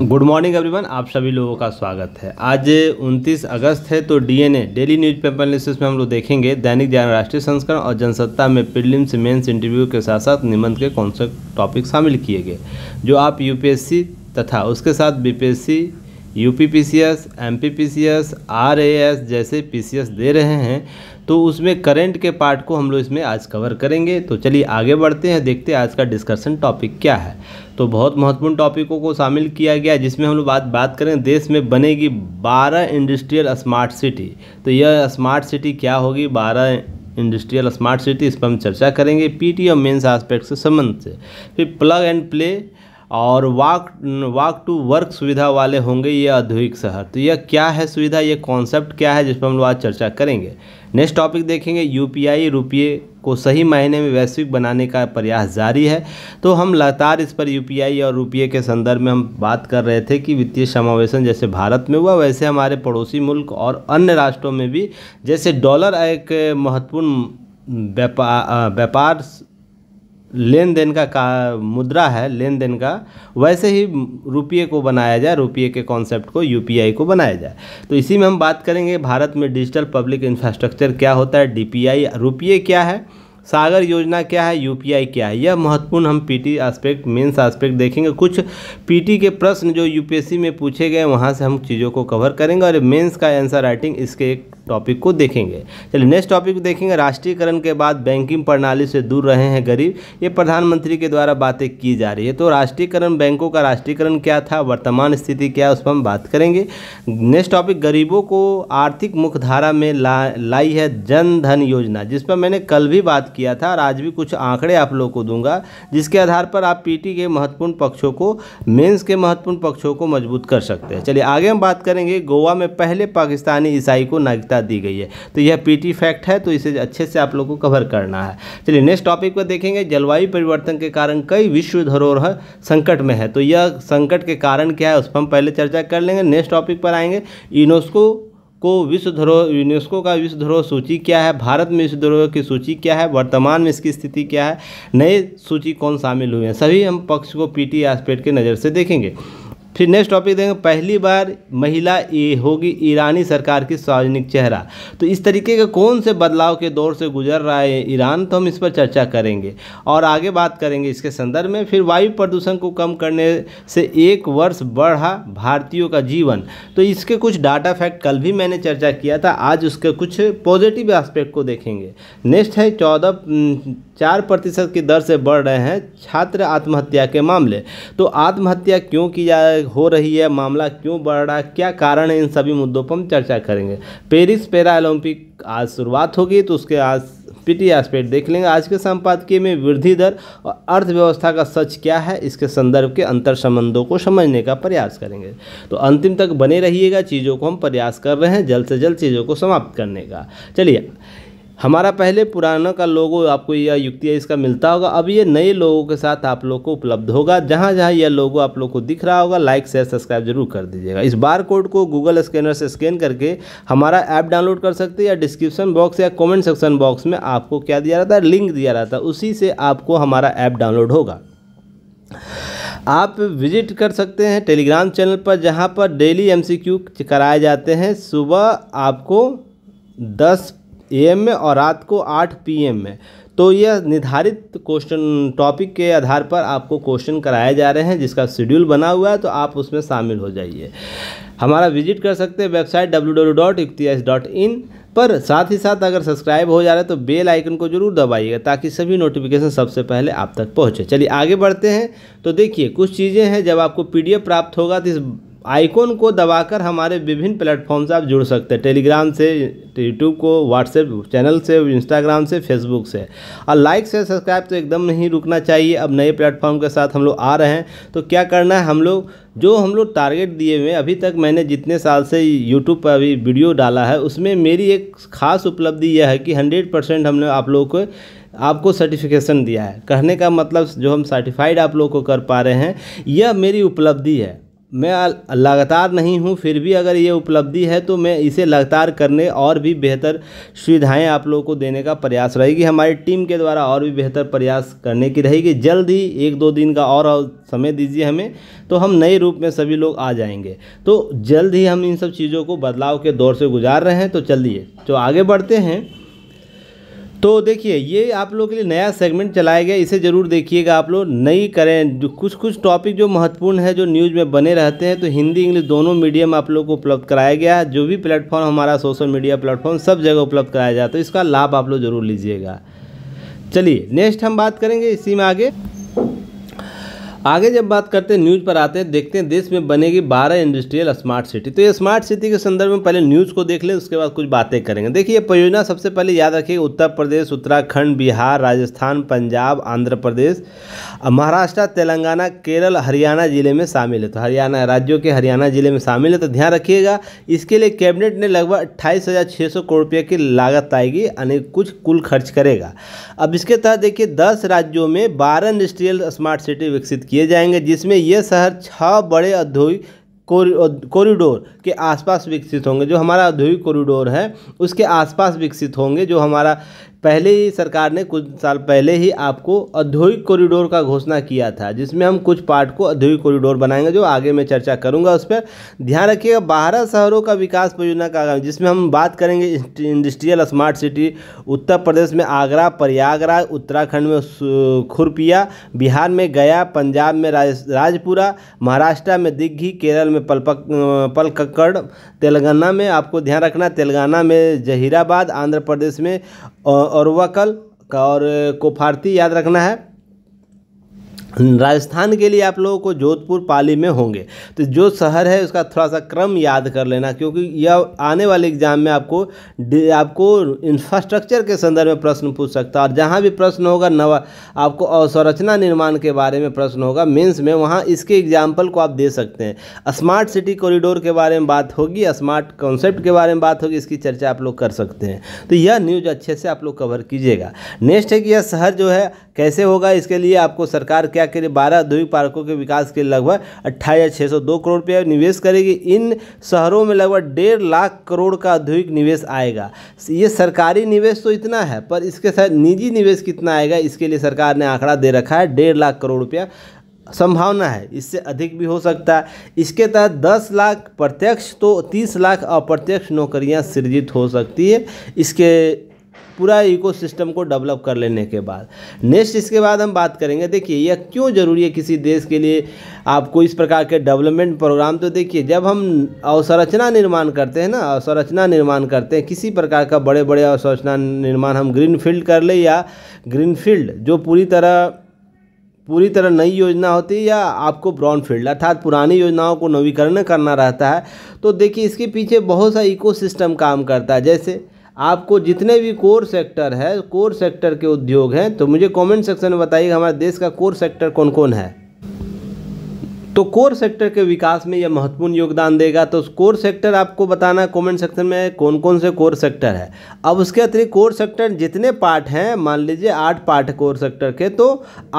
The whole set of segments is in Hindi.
गुड मॉर्निंग एवरीवन आप सभी लोगों का स्वागत है आज 29 अगस्त है तो DNA daily news paper list में हम लोग देखेंगे दैनिक जागरण राष्ट्रीय संस्करण और जनसत्ता में प्रीलिम्स मेंस इंटरव्यू के साथ साथ निबंध के कौन से टॉपिक शामिल किए गए जो आप यूपीएससी तथा उसके साथ BPSC U P P C S M P P C S R A S जैसे पी सी एस दे रहे हैं तो उसमें करंट के पार्ट को हम लोग इसमें आज कवर करेंगे तो चलिए आगे बढ़ते हैं देखते हैं आज का डिस्कशन टॉपिक क्या है तो बहुत महत्वपूर्ण टॉपिकों को शामिल किया गया जिसमें हम लोग बात बात करें देश में बनेगी बारह इंडस्ट्रियल स्मार्ट सिटी तो यह स्मार्ट सिटी क्या होगी बारह इंडस्ट्रियल स्मार्ट सिटी इस पर हम चर्चा करेंगे पीटी और मेंस आस्पेक्ट से संबंध से फिर प्लग एंड प्ले और वाक वाक टू वर्क सुविधा वाले होंगे ये औद्योगिक शहर तो यह क्या है सुविधा ये कॉन्सेप्ट क्या है जिस पर हम लोग आज चर्चा करेंगे नेक्स्ट टॉपिक देखेंगे यूपीआई रुपये को सही मायने में वैश्विक बनाने का प्रयास जारी है तो हम लगातार इस पर यूपीआई और रुपये के संदर्भ में हम बात कर रहे थे कि वित्तीय समावेशन जैसे भारत में हुआ वैसे हमारे पड़ोसी मुल्क और अन्य राष्ट्रों में भी जैसे डॉलर एक महत्वपूर्ण व्यापार लेन देन का, का मुद्रा है लेन देन का वैसे ही रुपये को बनाया जाए रुपये के कॉन्सेप्ट को यूपीआई को बनाया जाए तो इसी में हम बात करेंगे भारत में डिजिटल पब्लिक इंफ्रास्ट्रक्चर क्या होता है डीपीआई रुपये क्या है सागर योजना क्या है यूपीआई क्या है यह महत्वपूर्ण हम पीटी एस्पेक्ट मेंस एस्पेक्ट देखेंगे कुछ पीटी के प्रश्न जो यूपीएससी में पूछे गए वहाँ से हम चीज़ों को कवर करेंगे और मेंस का आंसर राइटिंग इसके एक टॉपिक को देखेंगे चलिए नेक्स्ट टॉपिक को देखेंगे राष्ट्रीयकरण के बाद बैंकिंग प्रणाली से दूर रहे हैं गरीब ये प्रधानमंत्री के द्वारा बातें की जा रही है तो राष्ट्रीयकरण बैंकों का राष्ट्रीयकरण क्या था वर्तमान स्थिति क्या उस पर हम बात करेंगे नेक्स्ट टॉपिक गरीबों को आर्थिक मुख्यधारा में ला, लाई है जन धन योजना जिस पर मैंने कल भी बात किया था और आज भी कुछ आंकड़े आप लोगों को दूंगा जिसके आधार पर आप पीटी के महत्वपूर्ण पक्षों को मेन्स के महत्वपूर्ण पक्षों को मजबूत कर सकते हैं चलिए आगे हम बात करेंगे गोवा में पहले पाकिस्तानी ईसाई को नागरिकता आवश्यकता दी गई है तो यह पीटी फैक्ट है तो इसे अच्छे से आप लोगों को कवर करना है चलिए नेक्स्ट टॉपिक पर देखेंगे जलवायु परिवर्तन के कारण कई विश्व धरोहर संकट में है तो यह संकट के कारण क्या है उस पर हम पहले चर्चा कर लेंगे नेक्स्ट टॉपिक पर आएंगे यूनेस्को को विश्व धरोहर यूनेस्को का विश्व धरोहर सूची क्या है भारत में विश्व धरोहर की सूची क्या है वर्तमान में इसकी स्थिति क्या है नए सूची कौन शामिल हुए हैं सभी हम पक्ष को पीटी एस्पेक्ट के नज़र से देखेंगे फिर नेक्स्ट टॉपिक देखेंगे पहली बार महिला ये होगी ईरानी सरकार की सार्वजनिक चेहरा तो इस तरीके के कौन से बदलाव के दौर से गुजर रहा है ईरान तो हम इस पर चर्चा करेंगे और आगे बात करेंगे इसके संदर्भ में फिर वायु प्रदूषण को कम करने से एक वर्ष बढ़ा भारतीयों का जीवन तो इसके कुछ डाटा फैक्ट कल भी मैंने चर्चा किया था आज उसके कुछ पॉजिटिव एस्पेक्ट को देखेंगे नेक्स्ट है चौदह चार प्रतिशत की दर से बढ़ रहे हैं छात्र आत्महत्या के मामले तो आत्महत्या क्यों की जा हो रही है मामला क्यों बढ़ रहा है क्या कारण है इन सभी मुद्दों पर हम चर्चा करेंगे पेरिस पैरा ओलंपिक आज शुरुआत होगी तो उसके आज पीटी एस्पेक्ट देख लेंगे आज के संपादकीय में वृद्धि दर और अर्थव्यवस्था का सच क्या है इसके संदर्भ के अंतर संबंधों को समझने का प्रयास करेंगे तो अंतिम तक बने रहिएगा चीज़ों को हम प्रयास कर रहे हैं जल्द से जल्द चीज़ों को समाप्त करने का चलिए हमारा पहले पुराना का लोगो आपको यह युक्ति है इसका मिलता होगा अब ये नए लोगों के साथ आप लोग को उपलब्ध होगा जहाँ जहाँ यह लोगो आप लोग को दिख रहा होगा लाइक शेयर सब्सक्राइब जरूर कर दीजिएगा इस बार कोड को गूगल स्कैनर से स्कैन करके हमारा ऐप डाउनलोड कर सकते हैं या डिस्क्रिप्शन बॉक्स या कॉमेंट सेक्शन बॉक्स में आपको क्या दिया जाता है लिंक दिया जाता है उसी से आपको हमारा ऐप डाउनलोड होगा आप विजिट कर सकते हैं टेलीग्राम चैनल पर जहाँ पर डेली एम कराए जाते हैं सुबह आपको दस एम में और रात को आठ एम में तो यह निर्धारित क्वेश्चन टॉपिक के आधार पर आपको क्वेश्चन कराए जा रहे हैं जिसका शेड्यूल बना हुआ है तो आप उसमें शामिल हो जाइए हमारा विजिट कर सकते हैं वेबसाइट डब्ल्यू पर साथ ही साथ अगर सब्सक्राइब हो जा रहा है तो बेल आइकन को जरूर दबाइएगा ताकि सभी नोटिफिकेशन सबसे पहले आप तक पहुंचे चलिए आगे बढ़ते हैं तो देखिए कुछ चीज़ें हैं जब आपको पीडीएफ प्राप्त होगा तो इस आइकॉन को दबाकर हमारे विभिन्न प्लेटफॉर्म से आप जुड़ सकते हैं टेलीग्राम से यूट्यूब को व्हाट्सएप चैनल से इंस्टाग्राम से फेसबुक से और लाइक से सब्सक्राइब तो एकदम नहीं रुकना चाहिए अब नए प्लेटफॉर्म के साथ हम लोग आ रहे हैं तो क्या करना है हम लोग जो हम लोग टारगेट दिए हुए अभी तक मैंने जितने साल से यूट्यूब पर अभी वीडियो डाला है उसमें मेरी एक खास उपलब्धि यह है कि हंड्रेड परसेंट हमने आप लोगों को आपको सर्टिफिकेशन दिया है कहने का मतलब जो हम सर्टिफाइड आप लोग को कर पा रहे हैं यह मेरी उपलब्धि है मैं लगातार नहीं हूँ फिर भी अगर ये उपलब्धि है तो मैं इसे लगातार करने और भी बेहतर सुविधाएं आप लोगों को देने का प्रयास रहेगी हमारी टीम के द्वारा और भी बेहतर प्रयास करने की रहेगी जल्द ही एक दो दिन का और समय दीजिए हमें तो हम नए रूप में सभी लोग आ जाएंगे तो जल्द ही हम इन सब चीज़ों को बदलाव के दौर से गुजार रहे हैं तो चलिए तो आगे बढ़ते हैं तो देखिए ये आप लोगों के लिए नया सेगमेंट चलाया गया इसे ज़रूर देखिएगा आप लोग नई करें जो कुछ कुछ टॉपिक जो महत्वपूर्ण है जो न्यूज़ में बने रहते हैं तो हिंदी इंग्लिश दोनों मीडियम आप लोग को उपलब्ध कराया गया जो भी प्लेटफॉर्म हमारा सोशल मीडिया प्लेटफॉर्म सब जगह उपलब्ध कराया जाता है तो इसका लाभ आप लोग ज़रूर लीजिएगा चलिए नेक्स्ट हम बात करेंगे इसी में आगे आगे जब बात करते हैं न्यूज़ पर आते हैं देखते हैं देश में बनेगी बारह इंडस्ट्रियल स्मार्ट सिटी तो ये स्मार्ट सिटी के संदर्भ में पहले न्यूज़ को देख लें उसके बाद कुछ बातें करेंगे देखिए ये परियोजना सबसे पहले याद रखिए उत्तर प्रदेश उत्तराखंड बिहार राजस्थान पंजाब आंध्र प्रदेश महाराष्ट्र तेलंगाना केरल हरियाणा जिले में शामिल है तो हरियाणा राज्यों के हरियाणा जिले में शामिल है तो ध्यान रखिएगा इसके लिए कैबिनेट ने लगभग अट्ठाईस हज़ार छः सौ करोड़ रुपये की लागत आएगी यानी कुछ कुल खर्च करेगा अब इसके तहत देखिए दस राज्यों में बारह इंडस्ट्रियल स्मार्ट सिटी विकसित की किए जाएंगे जिसमें ये शहर छः बड़े औद्योगिक कॉरिडोर के आसपास विकसित होंगे जो हमारा औद्योगिक कॉरिडोर है उसके आसपास विकसित होंगे जो हमारा पहले ही सरकार ने कुछ साल पहले ही आपको औद्योगिक कॉरिडोर का घोषणा किया था जिसमें हम कुछ पार्ट को औद्योगिक कॉरिडोर बनाएंगे जो आगे मैं चर्चा करूंगा उस पर ध्यान रखिएगा बारह शहरों का विकास परियोजना का जिसमें हम बात करेंगे industrial smart city Uttar Pradesh में आगरा प्रयागराज उत्तराखंड में खुरपिया बिहार में गया पंजाब में राजपुरा महाराष्ट्र में दिग्घी केरल में पलपक पलकक्कड़ तेलंगाना में आपको ध्यान रखना तेलंगाना में जहीराबाद आंध्र प्रदेश में और वकल का और कोफारती याद रखना है राजस्थान के लिए आप लोगों को जोधपुर पाली में होंगे तो जो शहर है उसका थोड़ा सा क्रम याद कर लेना क्योंकि यह आने वाले एग्जाम में आपको आपको इंफ्रास्ट्रक्चर के संदर्भ में प्रश्न पूछ सकता है और जहाँ भी प्रश्न होगा नवा आपको अवसंरचना निर्माण के बारे में प्रश्न होगा मेंस में वहाँ इसके एग्जाम्पल को आप दे सकते हैं स्मार्ट सिटी कॉरिडोर के बारे में बात होगी स्मार्ट कॉन्सेप्ट के बारे में बात होगी इसकी चर्चा आप लोग कर सकते हैं तो यह न्यूज़ अच्छे से आप लोग कवर कीजिएगा नेक्स्ट है कि यह शहर जो है कैसे होगा इसके लिए आपको सरकार क्या के लिए बारह औद्योगिक पार्कों के विकास के लिए लगभग अट्ठाईस करोड़ रुपया निवेश करेगी इन शहरों में लगभग डेढ़ लाख करोड़ का औद्योगिक निवेश आएगा ये सरकारी निवेश तो इतना है पर इसके साथ निजी निवेश कितना आएगा इसके लिए सरकार ने आंकड़ा दे रखा है डेढ़ लाख करोड़ रुपया संभावना है इससे अधिक भी हो सकता है इसके तहत 10 लाख प्रत्यक्ष तो 30 लाख अप्रत्यक्ष नौकरियां सृजित हो सकती है इसके पूरा इकोसिस्टम को डेवलप कर लेने के बाद नेक्स्ट इसके बाद हम बात करेंगे देखिए यह क्यों ज़रूरी है किसी देश के लिए आपको इस प्रकार के डेवलपमेंट प्रोग्राम तो देखिए जब हम अवसंरचना निर्माण करते हैं ना अवसंरचना निर्माण करते हैं किसी प्रकार का बड़े बड़े अवसंरचना निर्माण हम ग्रीन फील्ड कर ले या ग्रीन फील्ड जो पूरी तरह पूरी तरह नई योजना होती है या आपको ब्राउन फील्ड अर्थात पुरानी योजनाओं को नवीकरण करना रहता है तो देखिए इसके पीछे बहुत सा इकोसिस्टम काम करता है जैसे आपको जितने भी कोर सेक्टर है कोर सेक्टर के उद्योग हैं तो मुझे कमेंट सेक्शन में बताइएगा हमारे देश का कोर सेक्टर कौन कौन है तो कोर सेक्टर के विकास में यह महत्वपूर्ण योगदान देगा तो कोर सेक्टर आपको बताना कमेंट सेक्शन में कौन कौन से कोर सेक्टर है अब उसके अतिरिक्त कोर सेक्टर जितने पार्ट हैं मान लीजिए आठ पार्ट कोर सेक्टर के तो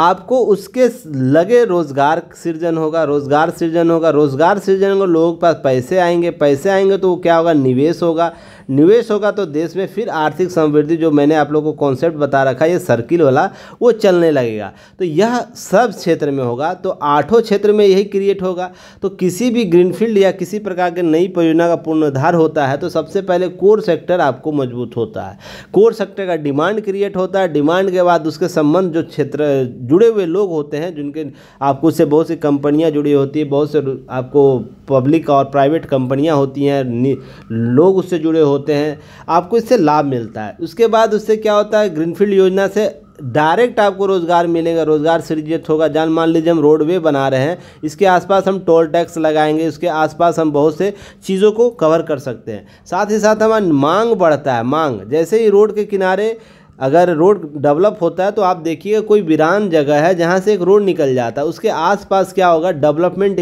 आपको उसके लगे रोजगार सृजन होगा रोजगार सृजन होगा रोजगार सृजन होगा लोगों के पास पैसे आएंगे पैसे आएंगे तो क्या होगा निवेश होगा निवेश होगा तो देश में फिर आर्थिक समृद्धि जो मैंने आप लोगों को कॉन्सेप्ट बता रखा है ये सर्किल वाला वो चलने लगेगा तो यह सब क्षेत्र में होगा तो आठों क्षेत्र में यही क्रिएट होगा तो किसी भी ग्रीनफील्ड या किसी प्रकार के नई परियोजना का पुनर्धार होता है तो सबसे पहले कोर सेक्टर आपको मजबूत होता है कोर सेक्टर का डिमांड क्रिएट होता है डिमांड के बाद उसके संबंध जो क्षेत्र जुड़े हुए लोग होते हैं जिनके आपको उससे बहुत सी कंपनियां जुड़ी होती है बहुत से आपको पब्लिक और प्राइवेट कंपनियां होती हैं लोग उससे जुड़े हो होते हैं आपको इससे लाभ मिलता है उसके बाद उससे क्या होता है ग्रीनफील्ड योजना से डायरेक्ट आपको रोज़गार मिलेगा रोज़गार सृजित होगा जान मान लीजिए हम रोडवे बना रहे हैं इसके आसपास हम टोल टैक्स लगाएंगे उसके आसपास हम बहुत से चीज़ों को कवर कर सकते हैं साथ ही साथ हमारी मांग बढ़ता है मांग जैसे ही रोड के किनारे अगर रोड डेवलप होता है तो आप देखिएगा कोई वीरान जगह है जहाँ से एक रोड निकल जाता है उसके आसपास क्या होगा डेवलपमेंट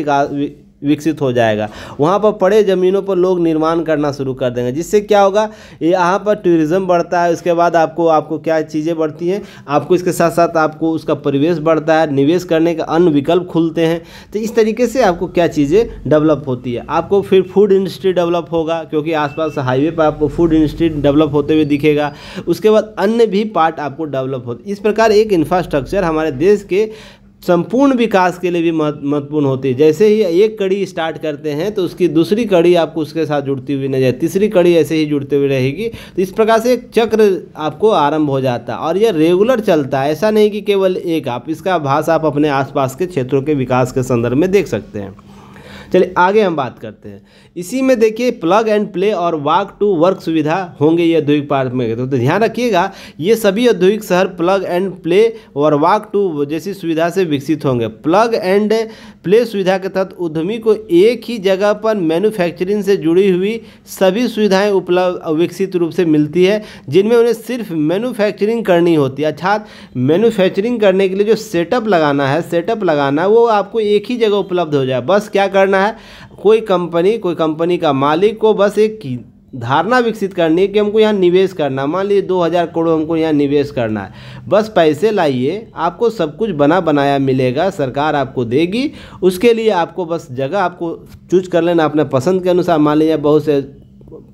विकसित हो जाएगा वहाँ पर पड़े ज़मीनों पर लोग निर्माण करना शुरू कर देंगे जिससे क्या होगा यहाँ पर टूरिज़्म बढ़ता है उसके बाद आपको आपको क्या चीज़ें बढ़ती हैं आपको इसके साथ साथ आपको उसका परिवेश बढ़ता है निवेश करने के अन्य विकल्प खुलते हैं तो इस तरीके से आपको क्या चीज़ें डेवलप होती है आपको फिर फूड इंडस्ट्री डेवलप होगा क्योंकि आसपास हाईवे पर आपको फूड इंडस्ट्री डेवलप होते हुए दिखेगा उसके बाद अन्य भी पार्ट आपको डेवलप होते इस प्रकार एक इंफ्रास्ट्रक्चर हमारे देश के संपूर्ण विकास के लिए भी महत्वपूर्ण होती है जैसे ही एक कड़ी स्टार्ट करते हैं तो उसकी दूसरी कड़ी आपको उसके साथ जुड़ती हुई नजर तीसरी कड़ी ऐसे ही जुड़ती हुई रहेगी तो इस प्रकार से एक चक्र आपको आरंभ हो जाता है और यह रेगुलर चलता है ऐसा नहीं कि केवल एक आप इसका भाषा आप अपने आसपास के क्षेत्रों के विकास के संदर्भ में देख सकते हैं चलिए आगे हम बात करते हैं इसी में देखिए प्लग एंड प्ले और वाक टू वर्क सुविधा होंगे ये औद्योगिक पार्क में तो, तो ध्यान रखिएगा ये सभी औद्योगिक शहर प्लग एंड प्ले और वाक टू जैसी सुविधा से विकसित होंगे प्लग एंड प्ले सुविधा के तहत उद्यमी को एक ही जगह पर मैन्युफैक्चरिंग से जुड़ी हुई सभी सुविधाएं उपलब्ध विकसित रूप से मिलती है जिनमें उन्हें सिर्फ मैन्युफैक्चरिंग करनी होती है अर्थात मैन्युफैक्चरिंग करने के लिए जो सेटअप लगाना है सेटअप लगाना वो आपको एक ही जगह उपलब्ध हो जाए बस क्या करना है कोई कंपनी कोई कंपनी का मालिक को बस एक धारणा विकसित करनी है कि हमको यहाँ निवेश करना मान लीजिए दो हज़ार करोड़ हमको यहाँ निवेश करना है बस पैसे लाइए आपको सब कुछ बना बनाया मिलेगा सरकार आपको देगी उसके लिए आपको बस जगह आपको चूज कर लेना अपने पसंद के अनुसार मान लीजिए बहुत से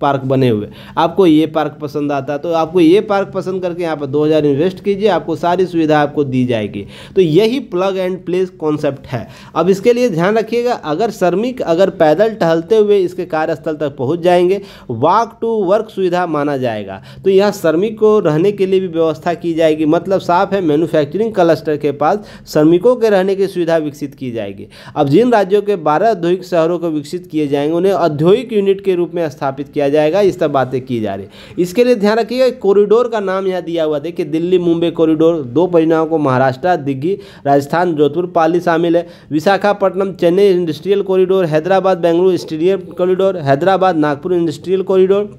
पार्क बने हुए आपको ये पार्क पसंद आता तो आपको ये पार्क पसंद करके यहाँ पर दो हज़ार इन्वेस्ट कीजिए आपको सारी सुविधा आपको दी जाएगी तो यही प्लग एंड प्लेस कॉन्सेप्ट है अब इसके लिए ध्यान रखिएगा अगर श्रमिक अगर पैदल टहलते हुए इसके कार्यस्थल तक पहुँच जाएंगे वॉक टू वर्क सुविधा माना जाएगा तो यहाँ श्रमिक को रहने के लिए भी व्यवस्था की जाएगी मतलब साफ है मैन्युफैक्चरिंग क्लस्टर के पास श्रमिकों के रहने की सुविधा विकसित की जाएगी अब जिन राज्यों के बारह औद्योगिक शहरों को विकसित किए जाएंगे उन्हें औद्योगिक यूनिट के रूप में स्थापित किया जाएगा इस तरह बातें की जा रही है इसके लिए ध्यान रखिएगा कॉरिडोर का नाम यहाँ दिया हुआ देखिए दिल्ली मुंबई कॉरिडोर दो परिणाम को महाराष्ट्र दिग्गी राजस्थान जोधपुर पाली शामिल है Visakhapatnam Chennai industrial corridor Hyderabad Bengaluru stadium corridor Hyderabad Nagpur industrial corridor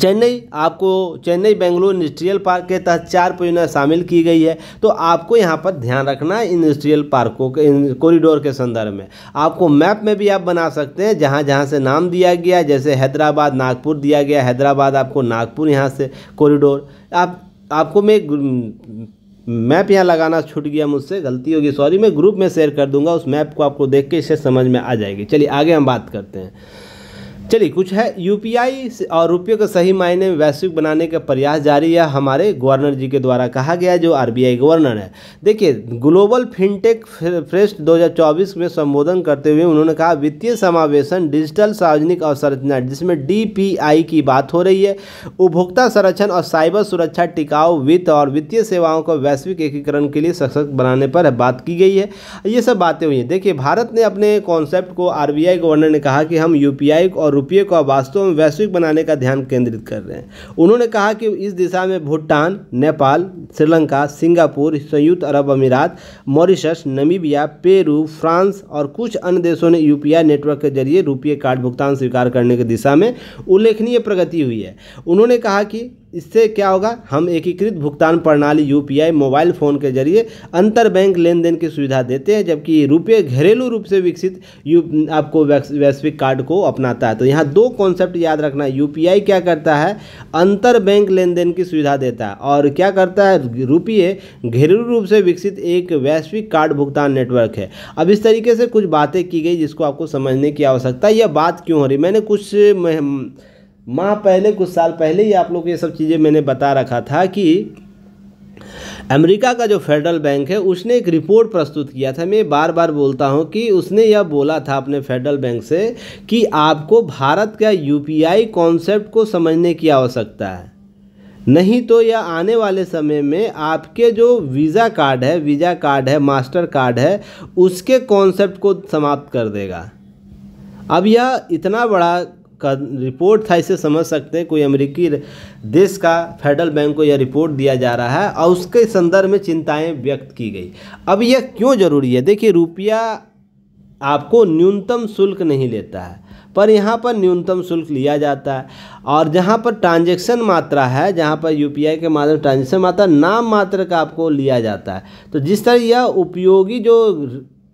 Chennai आपको चेन्नई बेंगलुरु इंडस्ट्रियल पार्क के तहत चार परियोजना शामिल की गई है तो आपको यहाँ पर ध्यान रखना है इंडस्ट्रियल पार्कों के कॉरिडोर के संदर्भ में आपको मैप में भी आप बना सकते हैं जहाँ जहाँ से नाम दिया गया जैसे हैदराबाद नागपुर दिया गया हैदराबाद आपको नागपुर यहाँ से कॉरिडोर आप आपको मैं मैप यहाँ लगाना छूट गया मुझसे गलती होगी सॉरी मैं ग्रुप में शेयर कर दूंगा उस मैप को आपको देख के इसे समझ में आ जाएगी चलिए आगे हम बात करते हैं चलिए कुछ है यूपीआई और रुपये को सही मायने में वैश्विक बनाने का प्रयास जारी है हमारे गवर्नर जी के द्वारा कहा गया जो आरबीआई गवर्नर है देखिए ग्लोबल फिनटेक फ्रेस्ट 2024 में संबोधन करते हुए उन्होंने कहा वित्तीय समावेशन डिजिटल सार्वजनिक अवसंरचना जिसमें डीपीआई की बात हो रही है उपभोक्ता संरक्षण और साइबर सुरक्षा टिकाऊ वित्त और वित्तीय सेवाओं को वैश्विक एकीकरण के लिए सशक्त बनाने पर बात की गई है ये सब बातें हुई हैं देखिए भारत ने अपने कॉन्सेप्ट को आर गवर्नर ने कहा कि हम यू और रुपये को वास्तव में वैश्विक बनाने का ध्यान केंद्रित कर रहे हैं उन्होंने कहा कि इस दिशा में भूटान नेपाल श्रीलंका सिंगापुर संयुक्त अरब अमीरात मॉरिशस नमीबिया पेरू फ्रांस और कुछ अन्य देशों ने यूपीआई नेटवर्क के जरिए रुपये कार्ड भुगतान स्वीकार करने की दिशा में उल्लेखनीय प्रगति हुई है उन्होंने कहा कि इससे क्या होगा हम एकीकृत भुगतान प्रणाली यू मोबाइल फ़ोन के जरिए अंतर बैंक लेन देन की सुविधा देते हैं जबकि रुपये घरेलू रूप से विकसित यू आपको वैश्विक कार्ड को अपनाता है तो यहाँ दो कॉन्सेप्ट याद रखना है यू क्या करता है अंतर बैंक लेन देन की सुविधा देता है और क्या करता है रुपये घरेलू रूप से विकसित एक वैश्विक कार्ड भुगतान नेटवर्क है अब इस तरीके से कुछ बातें की गई जिसको आपको समझने की आवश्यकता है यह बात क्यों हो रही मैंने कुछ माँ पहले कुछ साल पहले ही आप लोग ये सब चीज़ें मैंने बता रखा था कि अमेरिका का जो फेडरल बैंक है उसने एक रिपोर्ट प्रस्तुत किया था मैं बार बार बोलता हूँ कि उसने यह बोला था अपने फेडरल बैंक से कि आपको भारत का यूपीआई कॉन्सेप्ट को समझने की आवश्यकता है नहीं तो यह आने वाले समय में आपके जो वीज़ा कार्ड है वीज़ा कार्ड है मास्टर कार्ड है उसके कॉन्सेप्ट को समाप्त कर देगा अब यह इतना बड़ा का रिपोर्ट था इसे समझ सकते हैं कोई अमेरिकी देश का फेडरल बैंक को यह रिपोर्ट दिया जा रहा है और उसके संदर्भ में चिंताएं व्यक्त की गई अब यह क्यों ज़रूरी है देखिए रुपया आपको न्यूनतम शुल्क नहीं लेता है पर यहाँ पर न्यूनतम शुल्क लिया जाता है और जहाँ पर ट्रांजेक्शन मात्रा है जहाँ पर यू के माध्यम ट्रांजेक्शन मात्रा नाम मात्र का आपको लिया जाता है तो जिस तरह यह उपयोगी जो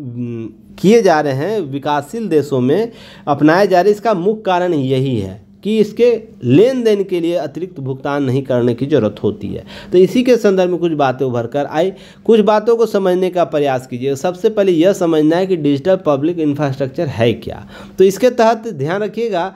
किए जा रहे हैं विकासशील देशों में अपनाए जा रहे इसका मुख्य कारण यही है कि इसके लेन देन के लिए अतिरिक्त भुगतान नहीं करने की ज़रूरत होती है तो इसी के संदर्भ में कुछ बातें उभर कर आई कुछ बातों को समझने का प्रयास कीजिए सबसे पहले यह समझना है कि डिजिटल पब्लिक इंफ्रास्ट्रक्चर है क्या तो इसके तहत ध्यान रखिएगा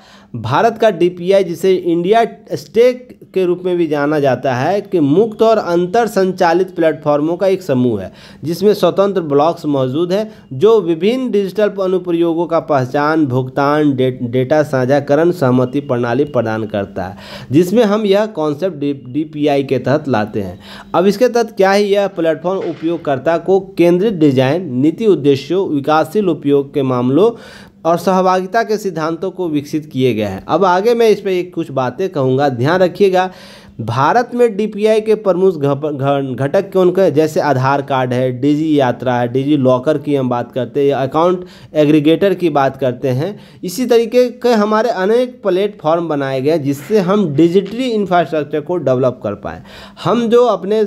भारत का डीपीआई जिसे इंडिया स्टेक के रूप में भी जाना जाता है कि मुक्त और अंतर संचालित प्लेटफॉर्मों का एक समूह है जिसमें स्वतंत्र ब्लॉक्स मौजूद हैं जो विभिन्न डिजिटल अनुप्रयोगों का पहचान भुगतान डे, डेटा साझाकरण सहमति प्रणाली प्रदान करता है जिसमें हम यह कॉन्सेप्ट डी के तहत लाते हैं अब इसके तहत क्या है यह प्लेटफॉर्म उपयोगकर्ता को केंद्रित डिजाइन नीति उद्देश्यों विकासशील उपयोग के मामलों और सहभागिता के सिद्धांतों को विकसित किए गए हैं अब आगे मैं इस पर एक कुछ बातें कहूँगा ध्यान रखिएगा भारत में डीपीआई के प्रमुख घटक कौन के जैसे आधार कार्ड है डिजी यात्रा है डिजी लॉकर की हम बात करते हैं अकाउंट एग्रीगेटर की बात करते हैं इसी तरीके के हमारे अनेक प्लेटफॉर्म बनाए गए जिससे हम डिजिटली इंफ्रास्ट्रक्चर को डेवलप कर पाएँ हम जो अपने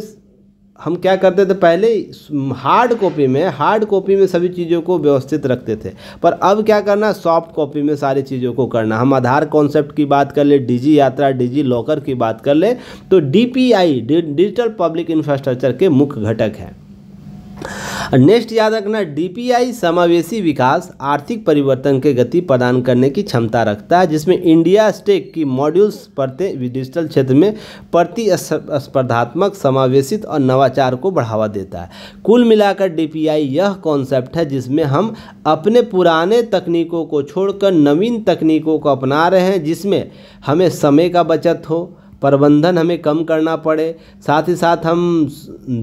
हम क्या करते थे पहले हार्ड कॉपी में हार्ड कॉपी में सभी चीज़ों को व्यवस्थित रखते थे पर अब क्या करना सॉफ्ट कॉपी में सारी चीज़ों को करना हम आधार कॉन्सेप्ट की बात कर ले डिजी यात्रा डिजी लॉकर की बात कर ले तो डीपीआई डिजिटल पब्लिक इंफ्रास्ट्रक्चर के मुख्य घटक हैं नेक्स्ट याद रखना डीपीआई समावेशी विकास आर्थिक परिवर्तन के गति प्रदान करने की क्षमता रखता है जिसमें इंडिया स्टेक की मॉड्यूल्स परतें डिजिटल क्षेत्र में प्रतिस्पर्धात्मक समावेशित और नवाचार को बढ़ावा देता है कुल मिलाकर डीपीआई यह कॉन्सेप्ट है जिसमें हम अपने पुराने तकनीकों को छोड़कर नवीन तकनीकों को अपना रहे हैं जिसमें हमें समय का बचत हो प्रबंधन हमें कम करना पड़े साथ ही साथ हम